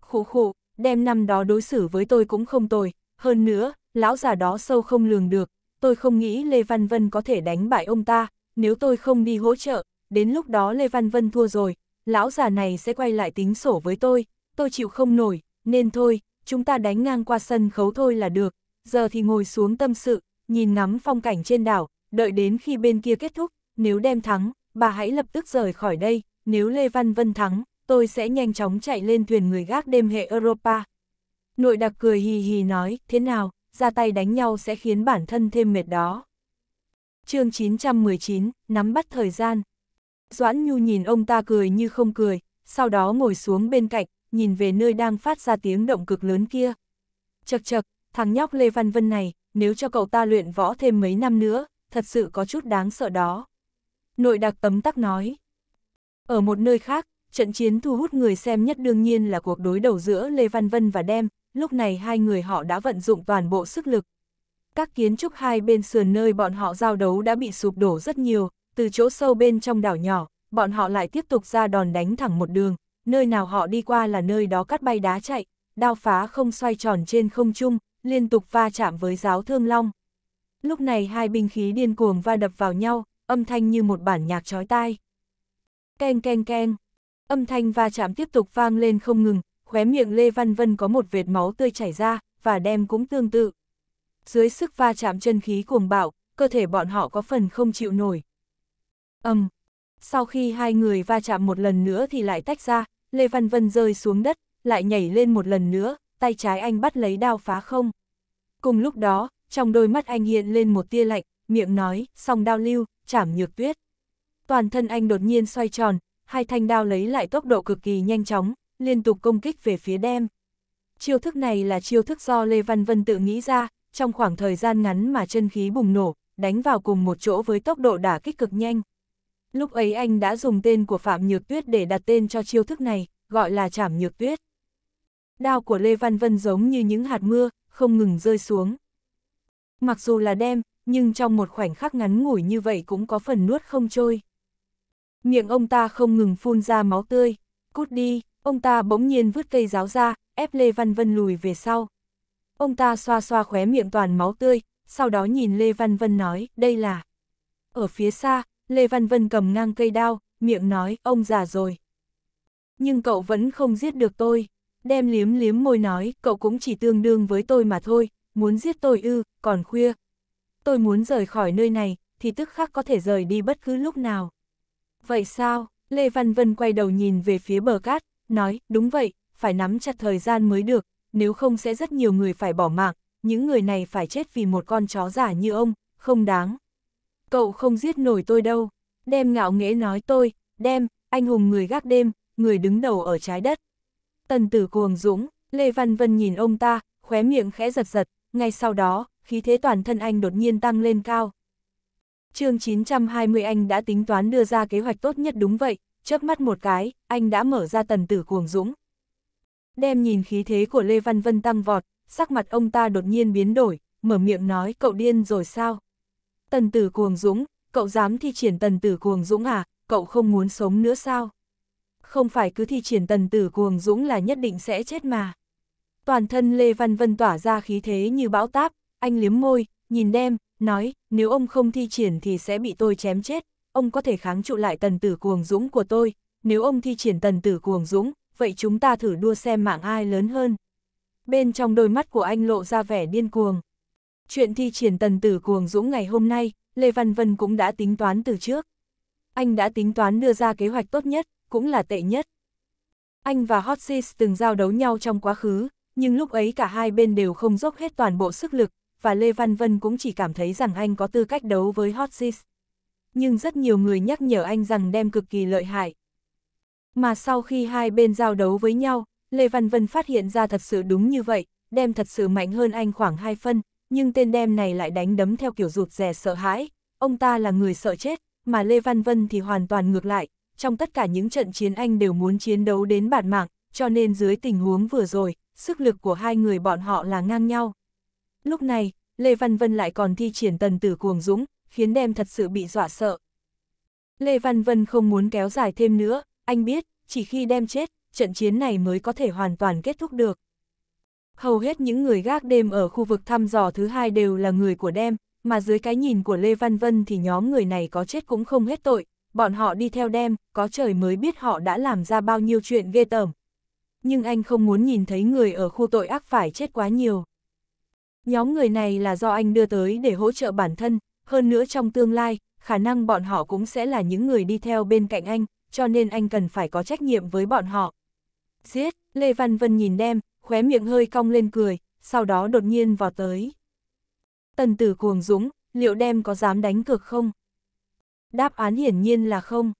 Khủ khủ, đem năm đó đối xử với tôi cũng không tồi, hơn nữa, lão già đó sâu không lường được, tôi không nghĩ Lê Văn Vân có thể đánh bại ông ta, nếu tôi không đi hỗ trợ, đến lúc đó Lê Văn Vân thua rồi, lão già này sẽ quay lại tính sổ với tôi, tôi chịu không nổi, nên thôi, chúng ta đánh ngang qua sân khấu thôi là được, giờ thì ngồi xuống tâm sự, nhìn ngắm phong cảnh trên đảo, đợi đến khi bên kia kết thúc, nếu đem thắng, bà hãy lập tức rời khỏi đây, nếu Lê Văn Vân thắng, tôi sẽ nhanh chóng chạy lên thuyền người gác đêm hệ Europa. Nội đặc cười hì hì nói, thế nào, ra tay đánh nhau sẽ khiến bản thân thêm mệt đó. chương 919, nắm bắt thời gian. Doãn Nhu nhìn ông ta cười như không cười, sau đó ngồi xuống bên cạnh, nhìn về nơi đang phát ra tiếng động cực lớn kia. Chật chật, thằng nhóc Lê Văn Vân này, nếu cho cậu ta luyện võ thêm mấy năm nữa, thật sự có chút đáng sợ đó. Nội đặc tấm tắc nói. Ở một nơi khác, trận chiến thu hút người xem nhất đương nhiên là cuộc đối đầu giữa Lê Văn Vân và Đem, lúc này hai người họ đã vận dụng toàn bộ sức lực. Các kiến trúc hai bên sườn nơi bọn họ giao đấu đã bị sụp đổ rất nhiều, từ chỗ sâu bên trong đảo nhỏ, bọn họ lại tiếp tục ra đòn đánh thẳng một đường, nơi nào họ đi qua là nơi đó cắt bay đá chạy, đao phá không xoay tròn trên không trung, liên tục va chạm với giáo thương long lúc này hai binh khí điên cuồng va đập vào nhau, âm thanh như một bản nhạc chói tai. Keng keng keng, âm thanh va chạm tiếp tục vang lên không ngừng, khóe miệng Lê Văn Vân có một vệt máu tươi chảy ra, và đem cũng tương tự. Dưới sức va chạm chân khí cuồng bạo, cơ thể bọn họ có phần không chịu nổi. Âm, sau khi hai người va chạm một lần nữa thì lại tách ra, Lê Văn Vân rơi xuống đất, lại nhảy lên một lần nữa, tay trái anh bắt lấy đao phá không. Cùng lúc đó, trong đôi mắt anh hiện lên một tia lạnh, miệng nói, song đao lưu, chảm nhược tuyết. Toàn thân anh đột nhiên xoay tròn, hai thanh đao lấy lại tốc độ cực kỳ nhanh chóng, liên tục công kích về phía đem. Chiêu thức này là chiêu thức do Lê Văn Vân tự nghĩ ra, trong khoảng thời gian ngắn mà chân khí bùng nổ, đánh vào cùng một chỗ với tốc độ đả kích cực nhanh. Lúc ấy anh đã dùng tên của Phạm Nhược Tuyết để đặt tên cho chiêu thức này, gọi là chảm nhược tuyết. Đao của Lê Văn Vân giống như những hạt mưa, không ngừng rơi xuống. Mặc dù là đem, nhưng trong một khoảnh khắc ngắn ngủi như vậy cũng có phần nuốt không trôi. Miệng ông ta không ngừng phun ra máu tươi. Cút đi, ông ta bỗng nhiên vứt cây giáo ra, ép Lê Văn Vân lùi về sau. Ông ta xoa xoa khóe miệng toàn máu tươi, sau đó nhìn Lê Văn Vân nói, đây là... Ở phía xa, Lê Văn Vân cầm ngang cây đao, miệng nói, ông già rồi. Nhưng cậu vẫn không giết được tôi. Đem liếm liếm môi nói, cậu cũng chỉ tương đương với tôi mà thôi, muốn giết tôi ư, còn khuya. Tôi muốn rời khỏi nơi này, thì tức khắc có thể rời đi bất cứ lúc nào. Vậy sao? Lê Văn Vân quay đầu nhìn về phía bờ cát, nói, đúng vậy, phải nắm chặt thời gian mới được, nếu không sẽ rất nhiều người phải bỏ mạng, những người này phải chết vì một con chó giả như ông, không đáng. Cậu không giết nổi tôi đâu, đem ngạo nghễ nói tôi, đem, anh hùng người gác đêm, người đứng đầu ở trái đất. Tần tử cuồng dũng, Lê Văn Vân nhìn ông ta, khóe miệng khẽ giật giật, ngay sau đó, khí thế toàn thân anh đột nhiên tăng lên cao. chương 920 anh đã tính toán đưa ra kế hoạch tốt nhất đúng vậy, chớp mắt một cái, anh đã mở ra tần tử cuồng dũng. Đem nhìn khí thế của Lê Văn Vân tăng vọt, sắc mặt ông ta đột nhiên biến đổi, mở miệng nói cậu điên rồi sao? Tần tử cuồng dũng, cậu dám thi triển tần tử cuồng dũng à, cậu không muốn sống nữa sao? Không phải cứ thi triển tần tử cuồng dũng là nhất định sẽ chết mà toàn thân Lê Văn Vân tỏa ra khí thế như bão táp, anh liếm môi, nhìn đem, nói, nếu ông không thi triển thì sẽ bị tôi chém chết, ông có thể kháng trụ lại tần tử cuồng dũng của tôi, nếu ông thi triển tần tử cuồng dũng, vậy chúng ta thử đua xem mạng ai lớn hơn. Bên trong đôi mắt của anh lộ ra vẻ điên cuồng. Chuyện thi triển tần tử cuồng dũng ngày hôm nay, Lê Văn Vân cũng đã tính toán từ trước. Anh đã tính toán đưa ra kế hoạch tốt nhất, cũng là tệ nhất. Anh và Hot từng giao đấu nhau trong quá khứ, nhưng lúc ấy cả hai bên đều không dốc hết toàn bộ sức lực, và Lê Văn Vân cũng chỉ cảm thấy rằng anh có tư cách đấu với Hot Sis. Nhưng rất nhiều người nhắc nhở anh rằng đem cực kỳ lợi hại. Mà sau khi hai bên giao đấu với nhau, Lê Văn Vân phát hiện ra thật sự đúng như vậy, đem thật sự mạnh hơn anh khoảng 2 phân, nhưng tên đem này lại đánh đấm theo kiểu rụt rè sợ hãi. Ông ta là người sợ chết, mà Lê Văn Vân thì hoàn toàn ngược lại, trong tất cả những trận chiến anh đều muốn chiến đấu đến bản mạng, cho nên dưới tình huống vừa rồi, sức lực của hai người bọn họ là ngang nhau. Lúc này, Lê Văn Vân lại còn thi triển tần tử cuồng dũng, khiến đem thật sự bị dọa sợ. Lê Văn Vân không muốn kéo dài thêm nữa, anh biết, chỉ khi đem chết, trận chiến này mới có thể hoàn toàn kết thúc được. Hầu hết những người gác đêm ở khu vực thăm dò thứ hai đều là người của đem, mà dưới cái nhìn của Lê Văn Vân thì nhóm người này có chết cũng không hết tội, bọn họ đi theo đem, có trời mới biết họ đã làm ra bao nhiêu chuyện ghê tởm nhưng anh không muốn nhìn thấy người ở khu tội ác phải chết quá nhiều. Nhóm người này là do anh đưa tới để hỗ trợ bản thân, hơn nữa trong tương lai, khả năng bọn họ cũng sẽ là những người đi theo bên cạnh anh, cho nên anh cần phải có trách nhiệm với bọn họ. Giết, Lê Văn Vân nhìn đem, khóe miệng hơi cong lên cười, sau đó đột nhiên vào tới. Tần tử cuồng dũng, liệu đem có dám đánh cược không? Đáp án hiển nhiên là không.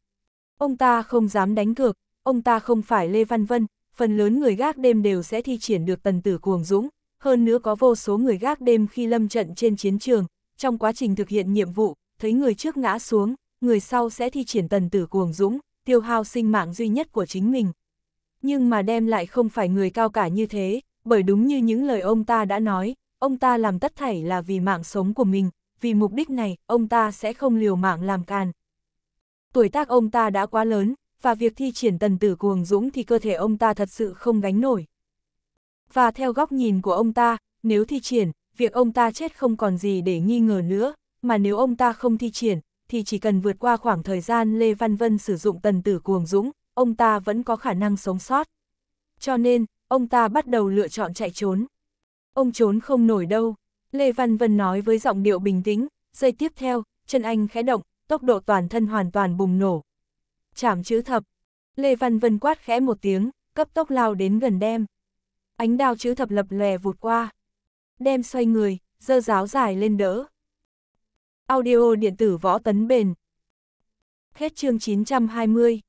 Ông ta không dám đánh cược, ông ta không phải Lê Văn Vân, phần lớn người gác đêm đều sẽ thi triển được tần tử cuồng dũng, hơn nữa có vô số người gác đêm khi lâm trận trên chiến trường, trong quá trình thực hiện nhiệm vụ, thấy người trước ngã xuống, người sau sẽ thi triển tần tử cuồng dũng, tiêu hao sinh mạng duy nhất của chính mình. Nhưng mà đem lại không phải người cao cả như thế, bởi đúng như những lời ông ta đã nói, ông ta làm tất thảy là vì mạng sống của mình, vì mục đích này, ông ta sẽ không liều mạng làm càn. Tuổi tác ông ta đã quá lớn, và việc thi triển tần tử cuồng dũng thì cơ thể ông ta thật sự không gánh nổi. Và theo góc nhìn của ông ta, nếu thi triển, việc ông ta chết không còn gì để nghi ngờ nữa, mà nếu ông ta không thi triển, thì chỉ cần vượt qua khoảng thời gian Lê Văn Vân sử dụng tần tử cuồng dũng, ông ta vẫn có khả năng sống sót. Cho nên, ông ta bắt đầu lựa chọn chạy trốn. Ông trốn không nổi đâu, Lê Văn Vân nói với giọng điệu bình tĩnh, giây tiếp theo, chân anh khẽ động, tốc độ toàn thân hoàn toàn bùng nổ, chảm chữ thập. Lê Văn Vân quát khẽ một tiếng, cấp tốc lao đến gần đem. Ánh đao chữ thập lập lè vụt qua. Đem xoay người, dơ giáo dài lên đỡ. Audio điện tử võ tấn bền. Hết chương 920.